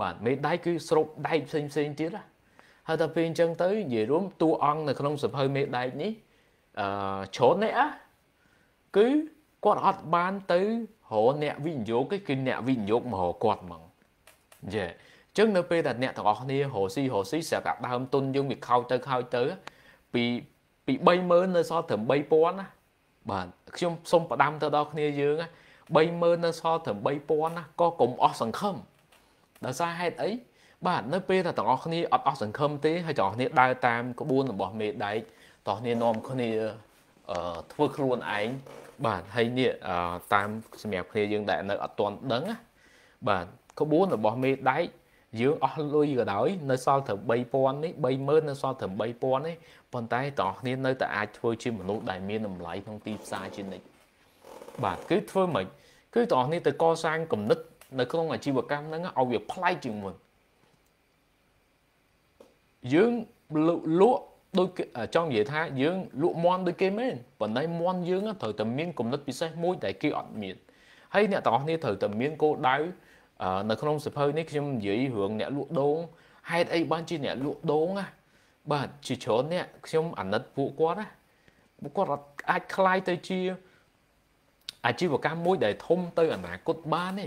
បាទមេដែកគឺស្រូបដែកផ្សេងផ្សេងទៀតណាហើយដល់ពេលអញ្ចឹងទៅនិយាយរួមតួអង្គនៅក្នុងសភៅមេដែកនេះអឺច្រើនណាស់អាគឺគាត់អត់បានទៅរកអ្នកវិនិយោគគឺអ្នកវិនិយោគមករកគាត់ហ្មងយេអញ្ចឹងនៅពេលដែលអ្នកទាំងអស់គ្នារកស៊ីរកស៊ីស្រាប់តែដើមទុនយើងវាខោចទៅខោចទៅពីពី30000នៅសល់ត្រឹម3000ណាបាទខ្ញុំសូមផ្ដាំ ទៅដល់គ្នាយើង30000នៅសល់ត្រឹម3000ណាក៏កុំអស់សង្ឃឹមដោយសារហេតុអីបាទនៅពេលតែទាំងអស់គ្នាអត់អស់សង្ឃឹមទេហើយទាំងអស់គ្នាដើរតាមក្បួនរបស់មេដែកទាំងគ្នានាំគ្នាអឺធ្វើខ្លួនឯងបាទហើយនេះតាមសម្រាប់គ្នាយើងដែលនៅអត់ទាន់ដឹងណាបាទក្បួនរបស់មេដែកយើងអស់លុយក៏ដោយនៅសល់ត្រឹម3000នេះ30000នៅសល់ត្រឹម3000នេះប៉ុន្តែតោះគ្នានៅតែអាចធ្វើជាមនុស្សដែលមានតម្លៃក្នុងទីផ្សារជានិច្ចបាទគឺធ្វើមិនគឺតោះគ្នាទៅកសាងគំនិតនៅក្នុងអាជីវកម្មហ្នឹងឲ្យវាប្លែកជាងមុនយើងលក់ដូចចង់និយាយថាយើងលក់មន់ដូចគេមែនប៉ុន្តែមន់យើងត្រូវតែមានគំនិតពិសេសមួយដែលគេអត់មានហើយអ្នកទាំងអស់គ្នាត្រូវតែមានគោលដៅនៅក្នុងសភៅនេះខ្ញុំនិយាយរឿងអ្នកលក់ដូងហេតុអីបានជាអ្នកលក់ដូងណាបាទជាច្រើនអ្នកខ្ញុំអាណិតពួកគាត់ណាពួកគាត់អាចคลายទៅជាអាជីវកម្មមួយដែលធំទៅអនាគតបានទេ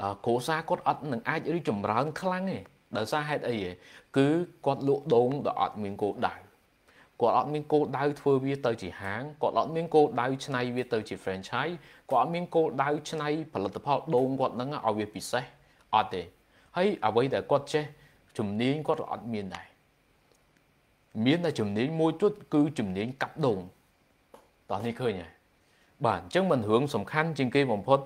អឺគ្រួសារគាត់អត់នឹងអាចរីចម្រើនខ្លាំងទេដោយសារហេតុអីគឺគាត់ លក់ដូងដល់អត់មានគោលដៅគាត់អត់មានគោលដៅធ្វើវាទៅជាហាងគាត់អត់មានគោលដៅច្នៃវាទៅជា franchise គាត់អត់មានគោលដៅច្នៃ ផលិតផលដូងគាត់ហ្នឹងឲ្យវាពិសេសអត់ទេហើយអ្វីដែលគាត់ចេះជំនាញគាត់ក៏អត់មានដែរមានតែជំនាញមួយទៀតគឺជំនាញកាប់ដូងតោះនេះឃើញហើយបាទអញ្ចឹងមិនរឿងសំខាន់ជាងគេបំផុត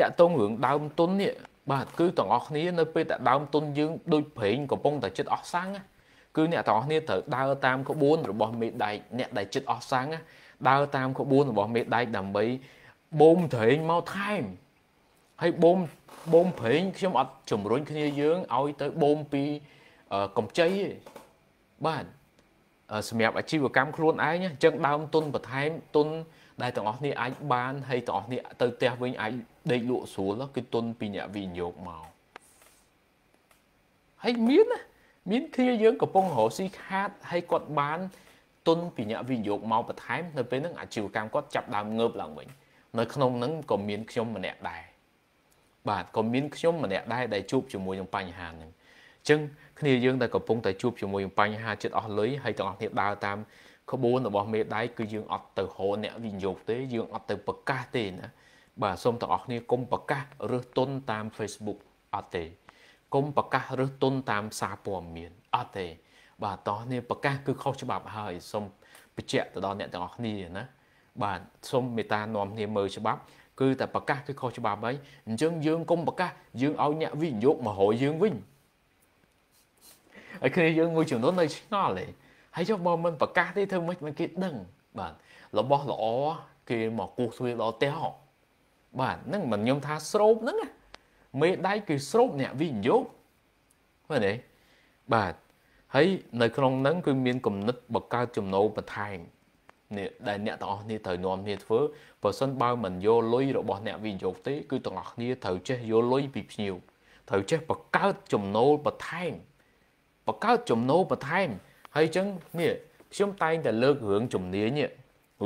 តាក់ទងរឿងដើមទុននេះបាទគឺទាំងអស់គ្នានៅពេលតែដើមទុនយើងដូចប្រេងកំពុងតែចិត្តអស់សាំងណាគឺអ្នកទាំងអស់គ្នាត្រូវដើរតាមក្បួនរបស់មេដែកអ្នកដែលចិត្តអស់សាំងដើរតាមក្បួនរបស់មេដែកដើម្បីបូមត្រេងមកថែមហើយបូមបូមប្រេងខ្ញុំអត់ជំរុញគ្នាយើងឲ្យទៅបូមពីកំចៃទេបាទសម្រាប់អាជីវកម្មខ្លួនឯងអញ្ចឹងដើមទុនបន្ថែមទុនដែលទាំងអស់នេះអាចបានហើយទាំងអស់នេះទៅផ្ទះវិញអាចដេកលក់ស្រួលគឺទុនពីអ្នកវិនិយោគមកហើយមានណាមានធាយើងកំពុងរកស៊ីខាតហើយគាត់បាន ទុនពីអ្នកវិនិយោគមកបន្ថែមនៅពេលហ្នឹងអាជីវកម្មគាត់ចាប់ដើមងើបឡើងវិញ នៅក្នុងហ្នឹងក៏មានខ្ញុំម្នាក់ដែរបាទក៏មានខ្ញុំម្នាក់ដែរដែលជួបជាមួយនឹងបញ្ហាហ្នឹងអញ្ចឹងគ្នាយើងដែលកំពុងតែជួបជាមួយនឹងបញ្ហាចិត្តអស់លុយហើយទាំងអស់គ្នាដើរតាមក្បួនរបស់មេដៃគឺយើងអត់ទៅហៅអ្នកវិនិយោគទេយើងអត់ទៅប្រកាសទេណាបាទសូមទាំងអស់គ្នាកុំប្រកាសរើសទុនតាម Facebook អត់ទេកុំប្រកាសរើសទុនតាមសារព័ត៌មានអត់ទេបាទតោះនេះប្រកាស គឺខុសច្បាប់ហើយសូមបញ្ជាក់ទៅដល់អ្នកទាំងអស់គ្នាណាបាទសូមមេត្តានាំគ្នាមើលច្បាប់គឺតែប្រកាសគឺខុសច្បាប់ហើយអញ្ចឹងយើងកុំប្រកាសយើងឲ្យអ្នកវិនិយោគមករយយើងវិញហើយគ្នាយើងមួយចំនួននៅឆ្ងល់ទេហើយចុះបើមិនប្រកាសទេធ្វើម៉េចមិនគេដឹងបាទរបស់ល្អគេមកគោះស្វាដល់ផ្ទះបាទហ្នឹងមិនខ្ញុំថាស្រោបហ្នឹងណាមេដៃគឺស្រូបអ្នកវិនិយោគមើលទេបាទហើយនៅក្នុងហ្នឹងគឺមានគំនិតបង្កើត ចំណូលបន្ថែមនេះដែលអ្នកទាំងអស់នេះត្រូវនាំគ្នាធ្វើបើសិនបើមិនយកលុយរបស់អ្នកវិនិយោគទេគឺទាំងអស់គ្នាត្រូវចេះយកលុយពីភ្ញៀវត្រូវចេះបង្កើតចំណូលបន្ថែមបង្កើតចំណូលបន្ថែម ហើយអញ្ចឹងនេះខ្ញុំតែងតែលើករឿងជំនាញនេះ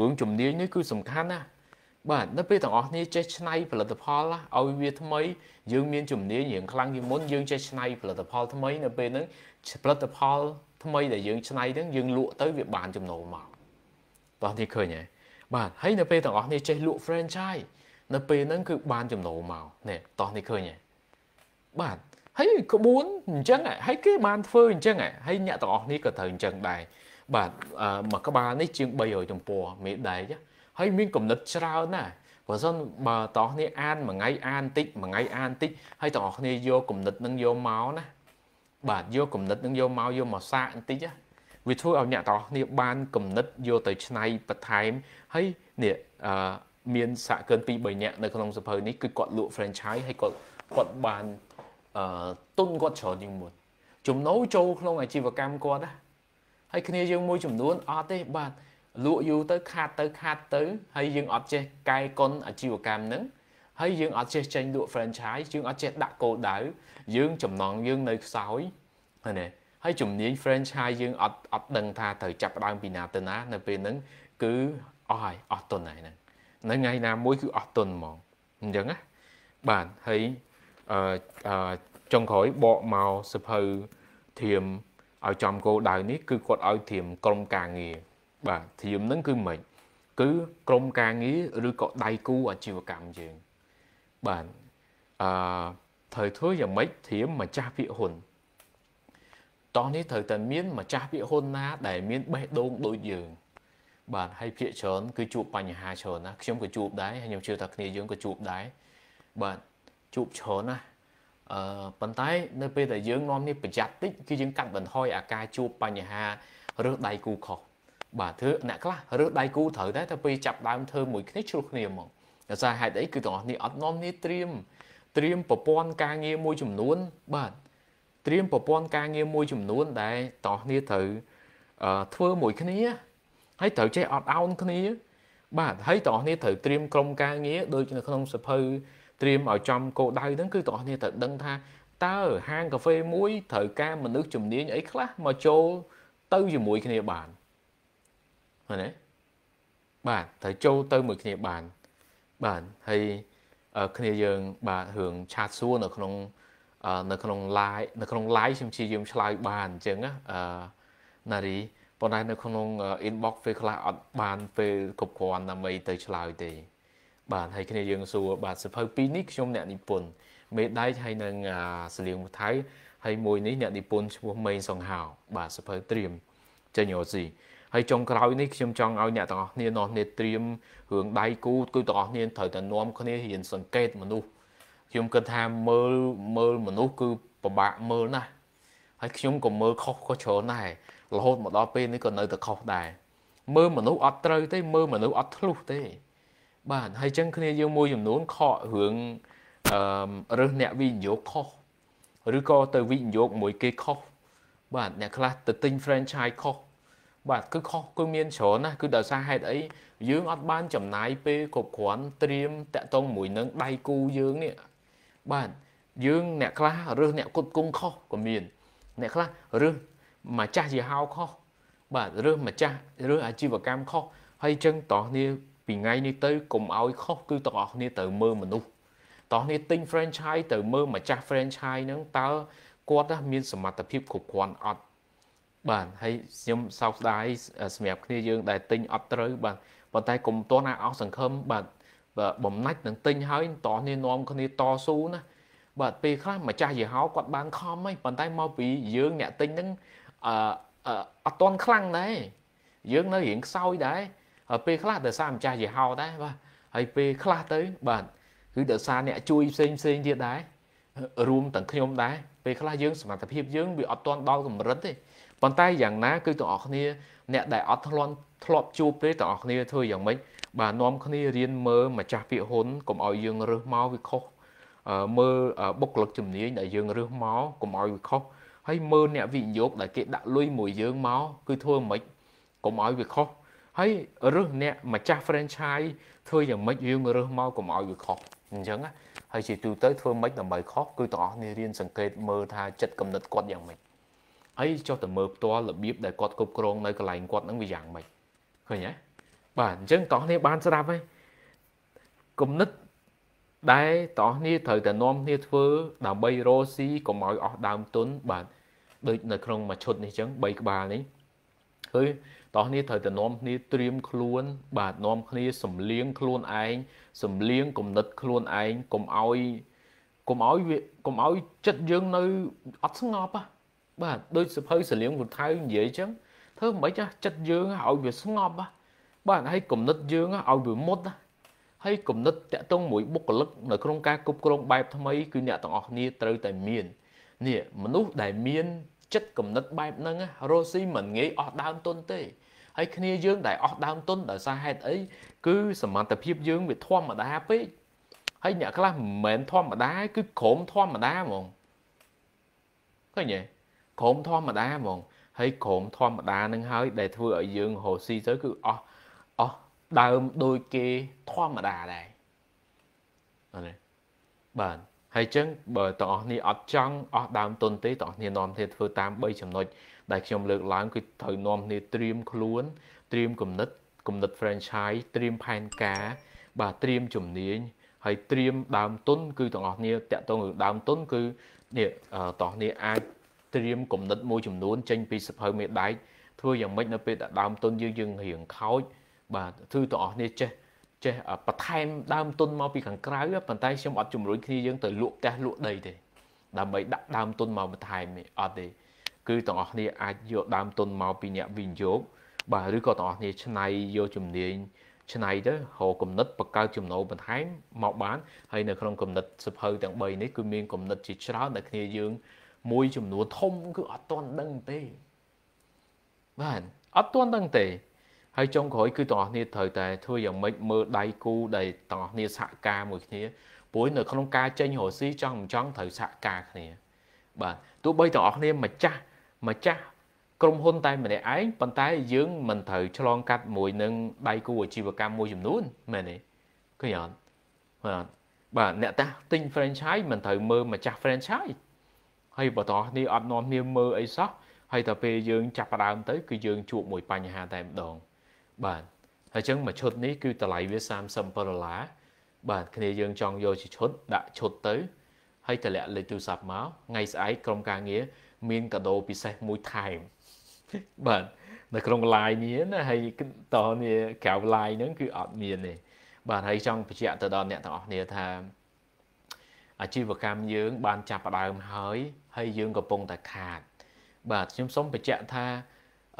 រឿងជំនាញនេះគឺសំខាន់ណាស់បាទនៅពេលទាំងអស់នេះចេះច្នៃផលិតផលឲ្យវាថ្មីយើងមានជំនាញរៀងខ្លាំងជាងមុនយើងចេះច្នៃផលិតផលថ្មីនៅពេលហ្នឹងផលិតផល ថ្មីដែលយើងច្នៃហ្នឹងយើង លក់ទៅវាបានចំណូលមកបងទីឃើញហើយបាទហើយនៅពេលទាំងអស់នេះចេះលក់ franchise នៅពេលហ្នឹង គឺបានចំណូលមកនេះតោះនេះឃើញហើយបាទហើយក្បួនអញ្ចឹងហើយគេបានធ្វើអញ្ចឹងហើយអ្នកទាំងអស់នេះក៏ត្រូវអញ្ចឹងដែរបាទមួយក្បាលនេះជាង300ទំព័រមេដៃណាហើយមានគំនិតច្រើនណាស់បើសិនបើតោះនេះអានមួយថ្ងៃអានតិចមួយថ្ងៃអានតិចហើយតោះគ្នាយកគំនិតនឹងយកមកណាបាទយកគំនិតនឹងយកមកយកមកសាកបន្តិចវាធ្វើឲ្យអ្នកតោះគ្នាបានគំនិតយកទៅឆ្នៃបន្ថែមហើយនេះអឺមានសាក់កើន2 3នាក់នៅក្នុងសភៅនេះគឺគាត់លក់ franchise ហើយគាត់គាត់បានអឺទុនគាត់ច្រើនជាងមុនចំណូលចូលក្នុងអាជីវកម្មគាត់ណាហើយគ្នាយើងមួយចំនួនអត់ទេបាទលក់យូរទៅ ខាតទៅខាតទៅហើយយើងអត់ចេះកែកុនអាជីវកម្មហ្នឹងហើយយើងអត់ចេះចេញលក់ franchise យើងអត់ចេះដាក់គោលដៅយើងចំណងយើងនៅខ្សោយហ្នឹងហើយជំនាញ franchise យើងអត់អត់ដឹងថាត្រូវចាប់ផ្ដើមពីណាទៅណានៅពេលហ្នឹងគឺអស់ហើយអស់ទុនហើយហ្នឹងនៅថ្ងៃណាមួយ គឺអស់ទុនហ្មងអញ្ចឹងណាបាទហើយអឺចុងក្រោយបកមកសភៅធៀមឲ្យចំគោលដៅនេះ គឺគាត់ឲ្យធៀមក្រុមការងារបាទធៀមហ្នឹងគឺមិនគឺក្រមការងារឬក៏ដៃគូអាជីវកម្មយើងបាទអឺត្រូវធ្វើយ៉ាងម៉េចធៀមម្ចាស់ភាគហ៊ុនតោះនេះត្រូវតែមានម្ចាស់ភាគហ៊ុនណា ដែលមានបេះដូងដូចយើង បាទហើយភាគច្រើនគឺជួបបញ្ហាច្រើនណាខ្ញុំក៏ជួបដែរហើយខ្ញុំជឿថាគ្នាយើងក៏ជួបដែរបាទជួបច្រើនណាអឺប៉ុន្តែនៅ ពេលដែលយើងនាំនេះប្រយ័ត្នតិចគឺយើងកាត់បន្ថយអាការជួបបញ្ហា រើសដៃគូខុសបាទធ្វើអ្នកខ្លះរើសដៃគូត្រូវតែតែពេលចាប់ដើមធ្វើមួយគ្នាជ្រុះគ្នាហ្មងដោយសារហេតុអីគឺទាំងអស់គ្នាអត់នាំគ្នាត្រៀមត្រៀមប្រព័ន្ធការងារមួយចំនួន បាទត្រៀមប្រព័ន្ធការងារមួយចំនួនដែលតោះគ្នាត្រូវធ្វើមួយគ្នាហើយត្រូវចេះអត់ឱនគ្នា បាទហើយតោះគ្នាត្រូវត្រៀមក្រុមការងារដូចនៅក្នុងសភៅត្រៀមឲ្យចំគោដៅហ្នឹង គឺតោះគ្នាត្រូវដឹងថាតើហាងកាហ្វេមួយត្រូវការមនុស្សជំនាញអីខ្លះមកចូលទៅជាមួយគ្នាបានមែនទេបាទត្រូវចូលទៅមួយគ្នាបានបាទហើយគ្នាយើង បាទរឿងឆាតសួរនៅ ក្នុងនៅក្នុង live នៅក្នុង live ខ្ញុំជាយឹមឆ្លើយបានអញ្ចឹងណាអឺណារីប៉ុន្តែនៅក្នុង inbox ពេលខ្លះអត់បានពេលគ្រប់គ្រាន់ដើម្បីទៅឆ្លើយទេ បាទហើយគ្នាយើងសួរបាទសិភៅពីរនេះខ្ញុំអ្នក និពន្ធមេដែកហើយនឹងសលៀងថៃហើយមួយនេះអ្នកនិពន្ធឈ្មោះមេងសង្ហាវបាទសិភៅត្រៀមចេញរស៊ីហើយចុងក្រោយនេះខ្ញុំចង់ឲ្យអ្នកទាំងអស់គ្នានោះនេះត្រៀមរឿងដៃគូគឺទាំងអស់គ្នាត្រូវតែនាំគ្នារៀនសង្កេតមនុស្សខ្ញុំគិតថាមើលមើលមនុស្សគឺពិបាកមើលណាស់ហើយខ្ញុំក៏មើលខុសក៏ច្រើនដែររហូតមកដល់ពេលនេះក៏នៅតែខុសដែរមើលមនុស្សអត់ត្រូវទេ មើលមនុស្សអត់ធ្លុះទេ បាទហើយចឹងគ្នាយើងមួយចំនួនខករឿងអឺរើសអ្នកវិនិយោគខុសឬក៏ទៅវិនិយោគមួយគេខុសបាទអ្នកខ្លះទៅទិញ franchise ខុសបាទគឺខុសគឺមានច្រើនណាស់គឺដោយសារហេតុអីយើងអត់បានចំណាយពេលគ្រប់គ្រាន់ត្រៀមតាក់ទងមួយនឹងដៃគូយើងនេះបាទយើងអ្នកខ្លះរើសអ្នកគុតគង់ខុសក៏មានអ្នកខ្លះរើសម្ចាស់ជាហៅខុសបាទរើសម្ចាស់រើសអាជីវកម្មខុសហើយចឹងតោះនេះពីថ្ងៃនេះទៅកុំឲ្យខុសគឺទាំងអស់គ្នាត្រូវមើលមនុស្សតោះនេះទិញ franchise ទៅមើលម្ចាស់ franchise ហ្នឹងតើគាត់មានសមត្ថភាពគ្រប់គ្រាន់អត់បាទហើយខ្ញុំសោកស្ដាយសម្រាប់គ្នាយើងដែលទិញអត់ត្រូវបាទប៉ុន្តែកុំទាន់ណាអស់សង្ឃឹមបាទបំណាច់នឹងទិញហើយតោះនេះនាំគ្នាតស៊ូណាបាទពេលខ្លះម្ចាស់យីហោគាត់បានខំហើយប៉ុន្តែមកពីយើងអ្នកទិញហ្នឹងអឺអត់ទាន់ខ្លាំងដែរយើងនៅរៀងខ្សោយដែរហើយពេលខ្លះដោយសារម្ចាស់យីហោដែរបាទហើយពេលខ្លះទៅ បាទគឺដោយសារអ្នកជួយផ្សេងផ្សេងទៀតដែររួមទាំងខ្ញុំដែរពេលខ្លះយើងសមត្ថភាពយើងវាអត់ទាន់ដល់កម្រិតទេប៉ុន្តែយ៉ាងណាគឺទាំងអស់គ្នាអ្នកដែលអត់ធ្លាន់ធ្លាប់ជួបទេទាំងអស់គ្នាធ្វើយ៉ាងម៉េចបាទនាំគ្នារៀនមើលម្ចាស់ពាក្យហ៊ុនកុំឲ្យយើងរើសមកវាខុសមើលបុគ្គលិកជំនាញដែលយើងរើសមកកុំឲ្យវាខុសហើយមើលអ្នកវិនិយោគដែលគេដាក់លុយមួយយើងមកគឺធ្វើម៉េចកុំឲ្យវាខុសហើយរើសអ្នកម្ចាស់ franchise ធ្វើយ៉ាងម៉េចយើងរើសមកកុំឲ្យវាខុសអញ្ចឹងហើយជាទូទៅធ្វើម៉េចដើម្បីខុសគឺទាំងអស់គ្នារៀនសង្កេតមើលថាចិត្តគំនិតគាត់យ៉ាងម៉េចអីចុះទៅមើលផ្ទាល់របៀបដែលគាត់គ្រប់គ្រងនៅកន្លែងគាត់ហ្នឹងវាយ៉ាងម៉េចឃើញទេបាទអញ្ចឹងតោះនេះបានស្ដាប់ហើយគំនិតដែលតោះនេះត្រូវតែនាំគ្នាធ្វើដើម្បីរោស៊ីកុំឲ្យអស់ដើមទុនបាទដូចនៅក្នុងមួយឈុតនេះអញ្ចឹង3ក្បាលនេះគឺតោះនេះត្រូវតែនាំគ្នាត្រៀមខ្លួន បាទនាំគ្នាសំលៀងខ្លួនឯងសំលៀងគំនិត ខ្លួនឯងកុំឲ្យកុំឲ្យវាកុំឲ្យចិត្តយើងនៅអត់ស្ងប់ហ៎បាទដូចសភៅសលៀងវុនថៅនិយាយអញ្ចឹងធ្វើមិនចាស់ចិត្តយើងឲ្យវាស្ងប់បាទហើយគំនិតយើងឲ្យវាមុតហើយគំនិតតាក់ទងមួយបុគ្គលិកនៅក្នុងការគ្រប់គ្រងបែបថ្មីគឺអ្នកទាំងអស់គ្នាត្រូវតែមាននេះមនុស្សដែលមាន ចិត្តគំនិត បែបហ្នឹងរស់ស៊ីមិនងាយអស់ដើមទុនទេហើយគ្នាយើងដែលអស់ដើមទុនដោយសារហេតុអីគឺសមត្ថភាពយើងវាធម្មតាពេកហើយអ្នកខ្លះមិនមែនធម្មតាគឺក្រមធម្មតាហ្មងឃើញទេក្រមធម្មតាហ្មងហើយក្រមធម្មតានឹងហើយដែលធ្វើឲ្យយើងរស់ស៊ីទៅគឺអស់អស់ដើមដូចគេធម្មតាដែរអត់ទេបាទហើយចឹងបើទាំងអស់នេះអត់ចង់អស់ដើមទុនទេទាំងអស់នេះនាំគ្នាធ្វើតាម3ចំណុចដែលខ្ញុំលើកឡើងគឺត្រូវនាំគ្នាត្រៀមខ្លួនត្រៀមគំនិតគំនិត franchise ត្រៀមផែនការបាទត្រៀមជំនាញហើយត្រៀមដើមទុនគឺទាំងអស់គ្នាតាក់ទងនឹងដើមទុនគឺនេះតោះនេះអាចត្រៀមគំនិតមួយចំនួនចេញពីសភៅមេដែកធ្វើយ៉ាងម៉េចនៅពេលដែលដើមទុនយើងយើងរៀងខោចបាទគឺទាំងអស់នេះចេះចេះបន្ថែមដើមទុនមកពីខាងក្រៅប៉ុន្តែខ្ញុំអត់ជំរុញគ្នាយើងទៅលក់ផ្ទះលក់ដីទេដើម្បីដាក់ដើមទុនមកបន្ថែមអត់ទេគឺទាំងអស់គ្នាអាចយកដើមទុនមកពីអ្នកវិនិយោគបាទឬក៏ទាំងអស់គ្នាឆ្នៃយកជំនាញឆ្នៃទៅហៅគំនិតបង្កើតចំណូលបន្ថែមមកបានហើយនៅក្នុងគំនិតសភៅទាំង3នេះគឺមានគំនិតជាច្រើនដែលគ្នាយើងមួយចំនួនធំគឺអត់ទាន់ដឹងទេបាទអត់ទាន់ដឹងទេហើយចុងក្រោយគឺទាំងអស់គ្នាត្រូវតែ ធ្វើយ៉ាងម៉េចមើលដៃគូដែលទាំងអស់គ្នាសហការមួយគ្នាព្រោះនៅក្នុងការចេញរស៊ីចង់មិនចង់ត្រូវសហការគ្នាបាទទោះបីទាំងអស់គ្នាម្ចាស់ម្ចាស់ក្រុមហ៊ុនតែម្នាក់ឯងប៉ុន្តែយើងមិនត្រូវឆ្លងកាត់មួយនឹងដៃគូអាជីវកម្មមួយចំនួនមែនទេឃើញអត់បាទបាទអ្នកតាទិញ franchise មិនត្រូវមើលម្ចាស់ franchise ហើយបើតោះនេះអត់នាំគ្នាមើលអីសោះហើយតែពេលយើងចាប់ផ្ដើមទៅ គឺយើងជួបមួយបញ្ហាតែម្ដង បាទហើយអញ្ចឹងមួយឈុតនេះគឺតម្លៃវា37ដុល្លារបាទគ្នាយើងចង់យកជាឈុតដាក់ឈុតទៅហើយតម្លាក់លេខទូរស័ព្ទមកថ្ងៃស្អែកក្រុមការងារមានកាដូពិសេសមួយថែមបាទនៅក្នុង line នេះណាហើយតនេះក្រៅ line ហ្នឹងគឺអត់មានទេបាទហើយចង់បញ្ជាក់ទៅដល់អ្នកទាំងអស់គ្នាថាអាជីវកម្មយើង បានចាប់ផ្ដើមហើយហើយយើងកំពុងតែខាតបាទខ្ញុំសូមបញ្ជាក់ថា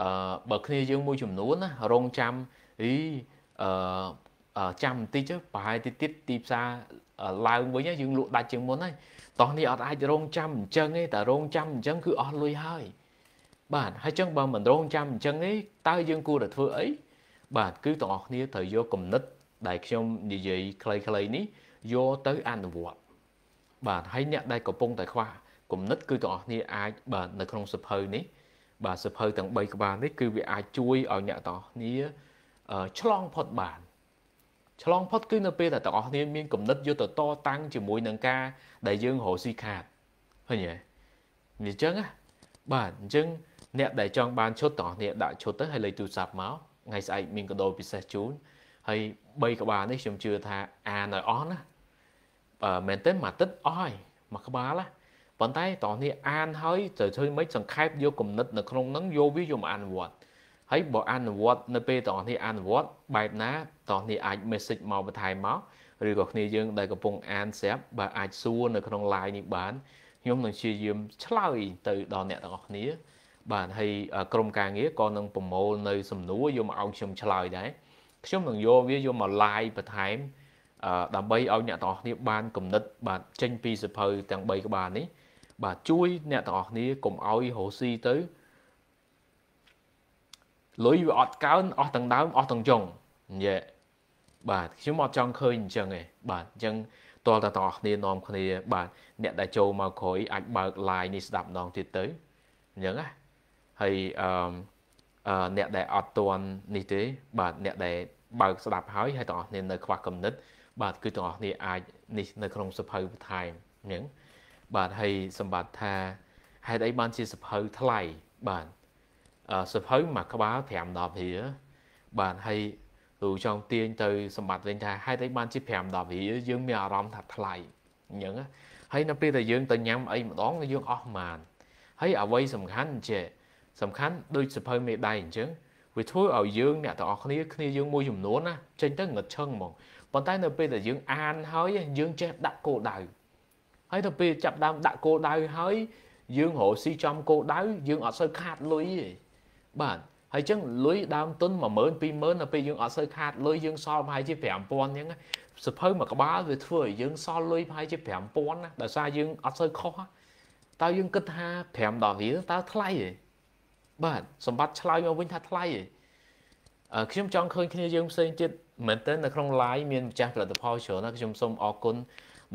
អឺបើគ្នាយើងមួយចំនួនណារងចាំអីអឺចាំបន្តិចប្រហែលតិចទៀតទីផ្សារឡើងវិញយើងលក់ដាច់ជាងមុនហើយតោះនេះអត់អាចរងចាំអញ្ចឹងទេតែរងចាំអញ្ចឹងគឺអស់លុយហើយបាទហើយចឹងបើមិនរងចាំអញ្ចឹងទេតើយើងគួរតែធ្វើអីបាទគឺទាំងអស់គ្នាត្រូវយកគំនិតដែលខ្ញុំនិយាយខ្លីៗនេះយកទៅអនុវត្តបាទហើយអ្នកដែលកំពុងតែខ្វះគំនិត គឺទាំងអស់គ្នាអាចបាទនៅក្នុងសិភៅនេះបាទសិភៅទាំង3ក្បាលនេះគឺវាអាចជួយឲ្យអ្នកទាំងអស់គ្នាឆ្លងផុតបានឆ្លងផុតគឺនៅពេលដែលទាំងអស់គ្នាមានគំនិតយកទៅតតាំងជាមួយនឹងការដែលយើងរស់ស៊ីខាតឃើញទេវាអញ្ចឹងណាបាទអញ្ចឹងអ្នកដែលចង់បានឈុតទាំងអស់គ្នាដាក់ឈុតទៅហើយលេខទូរស័ព្ទមកថ្ងៃស្អែកមានកដោពិសេសជូនហើយ3ក្បាលនេះខ្ញុំជឿថាអានឲ្យអស់ណាបើមែនទេមួយទឹកអស់ហើយមួយក្បាលណាប៉ុន្តែតោះនេះអានហើយទៅធ្វើម៉េចសង្ខេបយកគំនិតនៅក្នុងហ្នឹងយកវាយកមកអនុវត្តហើយបើអនុវត្តនៅពេលតោះនេះអនុវត្តបែបណាតោះនេះអាច message មកបន្ថែមមកឬក៏គ្នាយើងដែលកំពុងអានស្រាប់បើអាចសួរនៅក្នុង line នេះបានខ្ញុំនឹងជាយាមឆ្លើយទៅដល់អ្នកទាំងអស់គ្នាបាទហើយក្រុមការងារក៏នឹងប្រមូលនៅ សំណួរយកមកឲ្យខ្ញុំឆ្លើយដែរខ្ញុំនឹងយកវាយកមក live បន្ថែមដើម្បីឲ្យអ្នកទាំងអស់គ្នាបានគំនិតបាទចេញពីសភៅទាំង3ក្បាលនេះបាទជួយអ្នកទាំងអស់គ្នាកុំឲ្យរស់ស៊ីទៅលុយវាអត់កើនអស់ទាំងដើមអស់ទាំងចុងយេបាទខ្ញុំអត់ចង់ឃើញអញ្ចឹងទេបាទអញ្ចឹងតលតទាំងអស់គ្នានាំគ្នា បាទអ្នកដែលចូលមកក្រោយអាចបើក line នេះស្ដាប់ម្ដងទៀតទៅអញ្ចឹងណាហើយអឺអ្នកដែលអត់តន់នេះទេបាទអ្នកដែលបើកស្ដាប់ហើយហើយទាំងអស់គ្នានៅខ្វះគំនិត បាទគឺទាំងអស់គ្នាអាចនេះនៅក្នុងសភៅបន្ថែមអញ្ចឹងបាទហើយសម្បត្តិថាហេតុអីបានជាសភៅថ្លៃបាទសភៅមួយក្បាល5 10រៀលបាទហើយទូចង់ទាញទៅសម្បត្តិវិញថាហេតុអីបានជា5 10រៀលយើងមានអារម្មណ៍ថាថ្លៃអញ្ចឹងហើយនៅពេលដែលយើងទៅញ៉ាំអីម្ដងយើងអស់ម៉ានហើយអ្វីសំខាន់ជាសំខាន់ដូចសភៅមេដៃអញ្ចឹងវាធ្វើឲ្យយើងអ្នកទាំងអស់គ្នាគ្នាយើងមួយចំនួនណាចេញទៅងឹតឈឹងហ្មងប៉ុន្តែនៅពេលដែលយើងអានហើយយើងចេះដាក់គោលដៅហើយដល់ពេលចាប់ដើមដាក់គោលដៅហើយយើងរកស៊ីចំគោលដៅយើងអត់សូវខាតលុយទេបាទហើយចឹងលុយដើមទុន10000 20000ដល់ពេលយើងអត់សូវខាតលុយយើងសល់ប្រហែលជា5000អញ្ចឹងសភៅមួយក្បាលវាធ្វើឲ្យយើងសល់លុយប្រហែលជា5000ណាដោយសារយើងអត់សូវខុសតើយើងគិតថា5ដុល្លារតើថ្លៃទេបាទសម្បត្តិឆ្លើយមកវិញថាថ្លៃទេអឺខ្ញុំចង់ឃើញគ្នាយើងផ្សេងទៀតមែនតើនៅក្នុង live មានម្ចាស់ផលិតផលច្រើនណាខ្ញុំសូមអរគុណ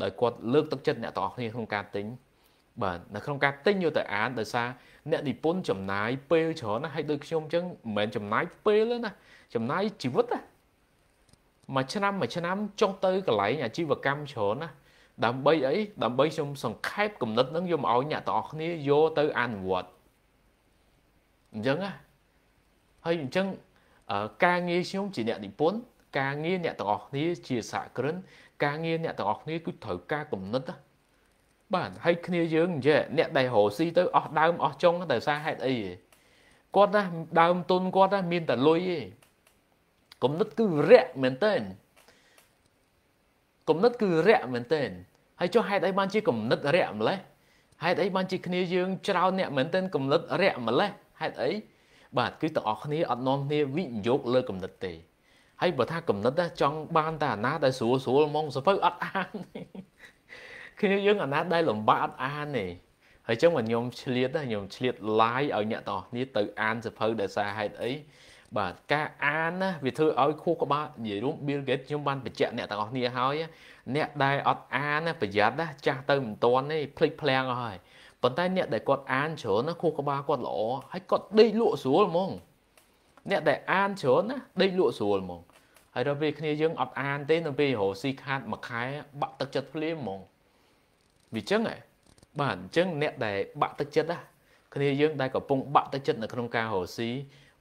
ដោយគាត់លើកទឹកចិត្តអ្នកទាំងអស់គ្នាក្នុងការទិញបាទនៅក្នុងការទិញយកទៅអានដោយសារអ្នកនិពន្ធចំណាយពេលច្រើនណាស់ហើយដូចខ្ញុំអញ្ចឹងមិនមែនចំណាយពេលទេណាចំណាយជីវិតណាមួយឆ្នាំមួយឆ្នាំចុះទៅកន្លែងអាជីវកម្មច្រើនណាស់ដើម្បីអីដើម្បីខ្ញុំសង្ខេបគំនិតនឹងយកមកឲ្យអ្នកទាំងអស់គ្នាយកទៅអនុវត្តអញ្ចឹងណាហើយអញ្ចឹងការងារខ្ញុំជាអ្នកនិពន្ធការងារអ្នកទាំងអស់គ្នាជាសហគ្រិនការងារអ្នកទាំងអស់គ្នាគឺត្រូវការគំនិត បាទហើយគ្នាយើងនិយាយអ្នកដែលរស់ស៊ីទៅអស់ដើមអស់ចុងតែសារហេតុអីគាត់ណាដើមទុនគាត់ណាមានតែលុយឯងគំនិតគឺរាក់មែនតើគំនិតគឺរាក់មែនតើហើយចុះហេតុអីបានជាគំនិតរាក់ម្លេះហេតុអីបានជាគ្នាយើងច្រើនអ្នកមែនតើគំនិតរាក់ម្លេះហេតុអីបាទគឺទាំងអស់គ្នាអត់នាំគ្នាវិនិយោគលើគំនិតទេហើយបើថាកំណត់ចង់បានតែអាណាដែលស្រួលស្រួលហ្មងសភៅអត់អានគ្នាយើងអាណាដែលលំបាកអត់អានទេហើយចឹងមកខ្ញុំឆ្លៀតខ្ញុំឆ្លៀត লাই ឲ្យអ្នកទាំងនេះទៅអានសភៅដែលសារហេតុអីបាទការអានណាវាធ្វើឲ្យខួរក្បាលនិយាយរួម Bill Gates ខ្ញុំបានបញ្ជាក់អ្នកទាំងអស់គ្នាហើយអ្នកដែលអត់អានណាប្រយ័ត្នណាចាស់ទៅមិនទាន់ទេភ្លេចភ្លាំងអស់ហើយប៉ុន្តែអ្នកដែលគាត់អានច្រើនណាខួរក្បាលគាត់ល្អហើយគាត់ដេកលក់ស្រួលហ្មងអ្នកដែលអានច្រើនណាដេកលក់ស្រួលហ្មងហើយដល់ពេលគ្នាយើងអត់អានទេនៅពេលរោស៊ីខាតមួយខែបាក់ទឹកចិត្តភ្លាមហ្មងវាចឹងហ៎បាទអញ្ចឹងអ្នកដែលបាក់ទឹកចិត្តណាគ្នាយើងដែលកំពុងបាក់ទឹកចិត្តនៅក្នុងការរោស៊ី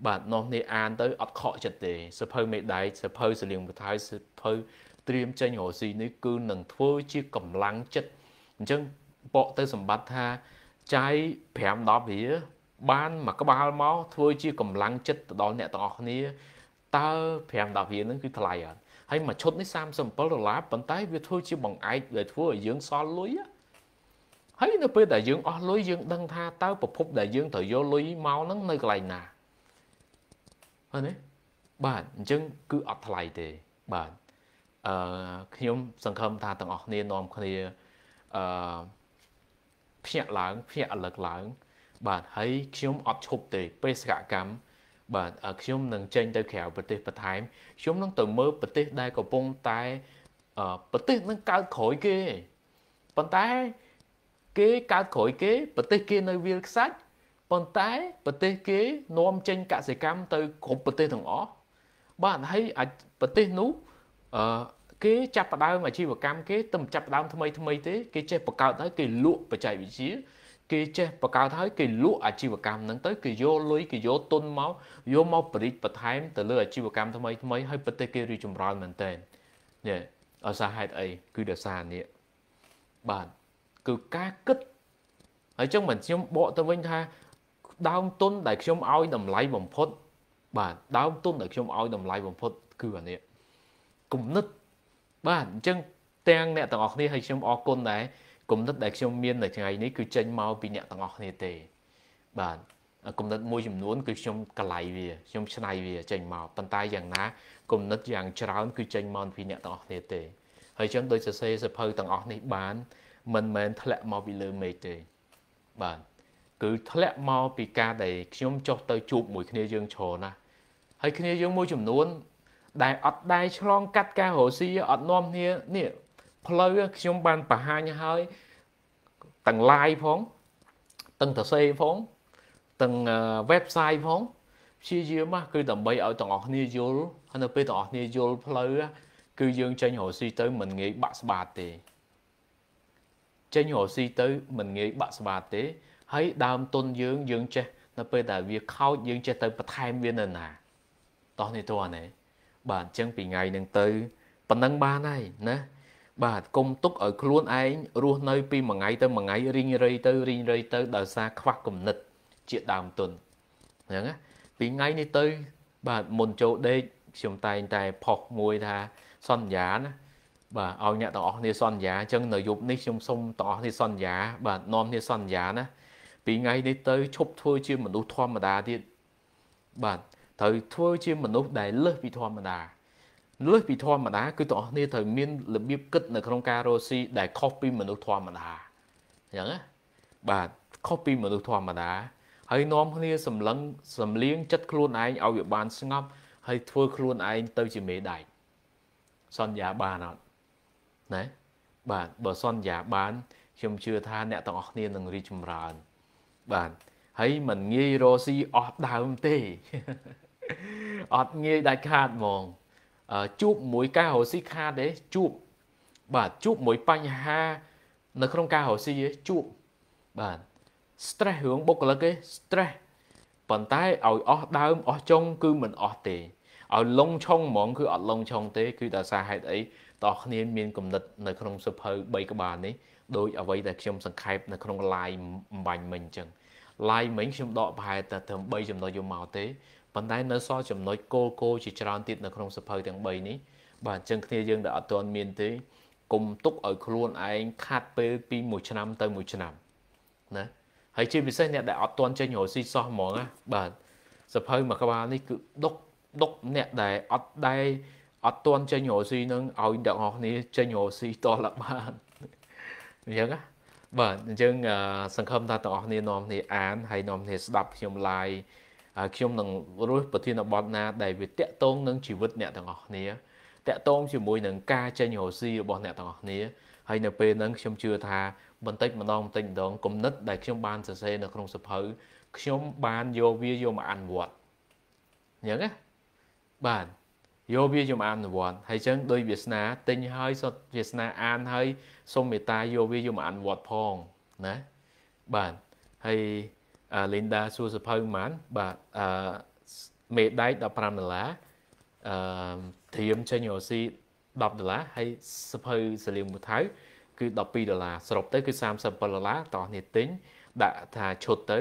បាទនោះនេះអានទៅអត់ខកចិត្តទេសភៅមេដៃសភៅសលៀងបន្ទាយសភៅត្រៀមចេញរោស៊ីនេះគឺនឹងធ្វើជាកម្លាំងចិត្តអញ្ចឹងបកទៅសម្បត្តិថាចាយ5 10រៀលបានមួយក្បាលមកធ្វើជាកម្លាំងចិត្តទៅដល់អ្នកទាំងអស់គ្នាតើ5 10រៀលហ្នឹងគឺថ្លៃអត់ហើយមួយឈុតនេះ37ដុល្លារប៉ុន្តែវាធ្វើជាបង្អែកដែលធ្វើឲ្យយើងសល់លុយហើយនៅពេលដែលយើងអស់លុយយើងដឹងថាតើប្រភពដែលយើងត្រូវយកលុយមកហ្នឹងនៅកន្លែងណាហ្នឹងណាបាទអញ្ចឹងគឺអត់ថ្លៃទេបាទអឺខ្ញុំសង្ឃឹមថាទាំងអស់គ្នានាំគ្នាអឺភ្ញាក់ឡើងភ្ញាក់អលឹកឡើង បាទហើយខ្ញុំអត់ឈប់ទេបេសកកម្មបាទខ្ញុំនឹងចេញទៅក្រៅប្រទេសបន្ថែមខ្ញុំនឹងទៅមើលប្រទេសដែលកំពុងតែប្រទេសនឹងកើតក្រោយគេប៉ុន្តែគេកើតក្រោយគេប្រទេសគេនៅវាលខ្សាច់ប៉ុន្តែប្រទេសគេ នាំចេញកសិកម្មទៅគ្រប់ប្រទេសទាំងអស់បាទហើយអាចប្រទេសនោះអឺគេចាប់ផ្ដើមអាជីវកម្មគេទៅចាប់ផ្ដើមថ្មីថ្មីទេ គេចេះបង្កើតហើយគេលក់បច្ចេកវិទ្យាគេចេះបកកើតហើយគេលក់អាជីវកម្មហ្នឹងទៅគេយកលុយគេយកទុនមកយកមកបរិចបន្ថែមទៅលើអាជីវកម្មថ្មីថ្មីហើយប្រទេសគេរីចម្រើនមែនតើនេះអសារហេតុអីគឺដោយសារនេះបាទគឺការគិតហើយចឹងមិនខ្ញុំបកទៅវិញថាដើមទុនដែលខ្ញុំឲ្យតម្លៃបំផុត បាទដើមទុនដែលខ្ញុំឲ្យតម្លៃបំផុតគឺអានេះគំនិតបាទអញ្ចឹងទាំងអ្នកទាំងអស់គ្នាហើយខ្ញុំអរគុណដែរគំនិតដែលខ្ញុំមាននៅថ្ងៃនេះគឺចេញមកពីអ្នកទាំងអស់គ្នាទេបាទគំនិតមួយចំនួន គឺខ្ញុំកលៃវាខ្ញុំឆ្នៃវាចេញមកប៉ុន្តែយ៉ាងណាគំនិតយ៉ាងច្រើន គឺចេញមកពីអ្នកទាំងអស់គ្នាទេហើយចឹងដោយសរសេរសភៅទាំងអស់នេះបាន មិនមែនធ្លាក់មកពីលើមេឃទេបាទគឺធ្លាក់មកពីការដែលខ្ញុំចុះ ទៅជួបមួយគ្នាយើងច្រើនណាស់ហើយគ្នាយើងមួយចំនួនដែលអត់ដែរឆ្លងកាត់ការរស់ស៊ីអត់នាំគ្នានេះផ្លូវខ្ញុំបានបង្ហាញហើយទាំង live ផងទាំងសរសេរផងទាំង website ផងព្យាយាមគឺដើម្បីឲ្យទាំងអស់គ្នាយល់ហើយនៅពេលទាំងអស់គ្នាយល់ផ្លូវគឺយើងចេញរស់ស៊ីទៅ មិនងាយបាក់ស្បាតទេចេញរស់ស៊ីទៅមិនងាយបាក់ស្បាតទេ ហើយដើមទុនយើងយើងចេះនៅពេលដែលវា ខោចយើងចេះទៅបន្ថែមវានៅណាតោះនេះតោះណែបាទអញ្ចឹងពីថ្ងៃនឹងទៅប៉ុណ្ណឹងបានហើយណាបាទកុំទុកឲ្យខ្លួនឯងរស់នៅពីមួយថ្ងៃទៅមួយថ្ងៃរីងរៃទៅរីងរៃទៅដោយសារខ្វះគំនិតជាដើមទុនអញ្ចឹងណាពីថ្ងៃនេះទៅបាទមុនចូលដេកខ្ញុំតែងតែផុសមួយថាសន្យាណាបាទឲ្យអ្នកទាំងអស់គ្នាសន្យាអញ្ចឹងនៅយប់នេះខ្ញុំសូមទាំងអស់គ្នាសន្យា បាទនាំគ្នាសន្យាណាពីថ្ងៃនេះទៅឈប់ធ្វើជាមនុស្សធម្មតាទៀតបាទត្រូវធ្វើជាមនុស្សដែលលើសពីធម្មតាលើសពីធម្មតាគឺបងប្អូនត្រូវមានរបៀបគិតនៅក្នុងការរស់ស៊ីដែលខុសពី មនុស្សធម្មតាអញ្ចឹងណាបាទខុសពីមនុស្សធម្មតាហើយនាំគ្នា សម្លឹងសម្លៀងចិត្តខ្លួនឯងឲ្យវាបានស្ងប់ហើយធ្វើខ្លួនឯងទៅជាមេដែកសន្យាបានអត់ណាបាទបើសន្យាបាន ខ្ញុំជឿថាអ្នកទាំងអស់គ្នានឹងរីកចម្រើន បាទហើយមិនងាយរស់ស៊ីអស់ដើមទេអត់ងាយដាច់ខាតហ្មងជួបមួយការរស់ស៊ីខាតទេជួបបាទជួបមួយបញ្ហា នៅក្នុងការរស់ស៊ីជួបបាទ stress រឿងបុគ្គលិកទេ stress ប៉ុន្តែឲ្យអស់ដើមអស់ចុងគឺមិនអស់ទេឲ្យលងឆុងហ្មងគឺអត់លងឆុងទេ គឺដោយសារហេតុអីតោះគ្នាមានគំនិតនៅក្នុងសិភៅ3ក្បាលនេះដោយអ្វីដែលខ្ញុំសង្ខេបនៅក្នុង line អំបញ្ញមិញអញ្ចឹង line មិញខ្ញុំដកប្រហែលតែត្រឹម3ចំណុចយកមកទេប៉ុន្តែនៅសល់ចំណុចគោលគោជាច្រើនទៀតនៅក្នុងសភៅទាំង3នេះ បាទអញ្ចឹងគ្នាយើងដែលអត់ទាន់មានទេគុំទុកឲ្យខ្លួនឯងខាត់ពេលពីមួយឆ្នាំទៅមួយឆ្នាំណាហើយជាពិសេសអ្នកដែលអត់ទាន់ចេញរកស៊ីសោះហ្មងណាបាទសភៅមួយក្បាលនេះគឺដុកដុកអ្នកដែលអត់ដែរអត់ទាន់ចេញរកស៊ីនឹងឲ្យអ្នកនរគ្នាចេញរកស៊ីតលបានអញ្ចឹងណាបាទអញ្ចឹងសង្ឃឹមថាទាំងអស់គ្នានាំគ្នាអានហើយនាំគ្នាស្ដាប់ខ្ញុំ live ខ្ញុំនឹងរស់ប្រធានបទណាដែលវាតាក់ទងនឹងជីវិតអ្នកទាំងអស់គ្នាតាក់ទងជាមួយនឹងការចេញរស់ស៊ីរបស់អ្នកទាំងអស់គ្នាហើយនៅពេលហ្នឹងខ្ញុំជឿថាបន្តិចម្ដងបន្តិចម្ដងគំនិតដែលខ្ញុំបានសរសេរនៅក្នុងសភៅខ្ញុំបានយកវាយកមកអនុវត្តអញ្ចឹងណាបាទយកវាយកមកអនុវត្តហើយអញ្ចឹងដោយវាសនាទិញហើយសុទ្ធវាសនាអានហើយសុំមេត្តាយកវាយកមកអនុវត្តផងណាបាទហើយលេនដាសួរសភៅប៉ុន្មានបាទអឺមេដៃ15ដុល្លារអឺធៀមចេញរស៊ី10ដុល្លារហើយសភៅសលៀមមួយថៅគឺ12ដុល្លារសរុបទៅ គឺ37ដុល្លារតោះនេះទិញដាក់ថាឈុតទៅ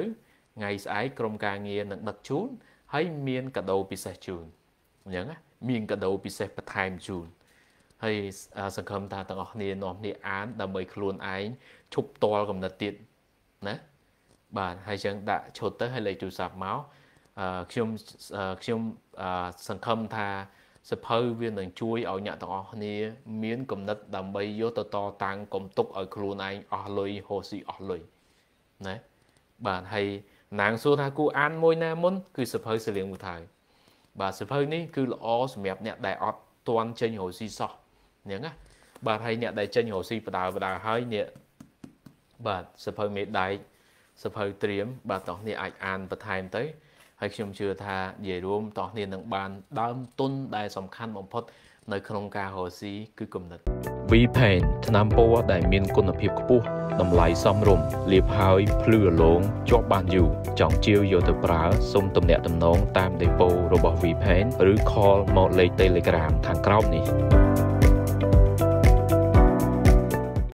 ថ្ងៃស្អែកក្រុមការងារនឹងដឹកជូន ហើយមានកាដូពិសេសជូនអញ្ចឹងមានកាដូពិសេសបន្ថែមជូនហើយសង្ឃឹមថាទាំងអស់គ្នានាំគ្នាអាន ដើម្បីខ្លួនឯងឈប់តល់កំណត់ទៀតណាបាទហើយយើងដាក់ឈុតទៅហើយលេខទូរស័ព្ទមកខ្ញុំខ្ញុំសង្ឃឹមថាសភៅវានឹងជួយឲ្យអ្នកទាំងអស់គ្នា មានគំនិត ដើម្បីយកទៅតតាំងកុំទុកឲ្យខ្លួនឯងអស់លុយហូរស៊ីអស់លុយណាបាទហើយណាងសួរថាគូអានមួយណាមុន គឺសភៅសលៀងមួយថៅបាទសភៅនេះគឺល្អសម្រាប់អ្នកដែលអត់ទាន់ចេញរស់ស៊ីសោះអញ្ចឹងណាបាទហើយអ្នកដែលចេញរស់ស៊ីបដាបដាហើយនេះបាទសភៅមេដែកសភៅត្រៀមបាទតោះនេះអាចអានបន្ថែម ទៅហើយខ្ញុំជឿថានិយាយរួមតោះនេះនឹងបាន ដើមទុនដែលសំខាន់បំផុតនៅក្នុងការរកស៊ីគឺគំនិត VPaint ថ្នាំពណ៌ដែលមាន គុណភាពខ្ពស់តម្លៃ សមរម្យលាបហើយភ្លឺរលោងជាប់បានយូរចង់ជាវយកទៅប្រើសូមទំនាក់ទំនងតាមដេប៉ូរបស់ VPaint ឬ call មកលេខ Telegram ខាងក្រោមនេះ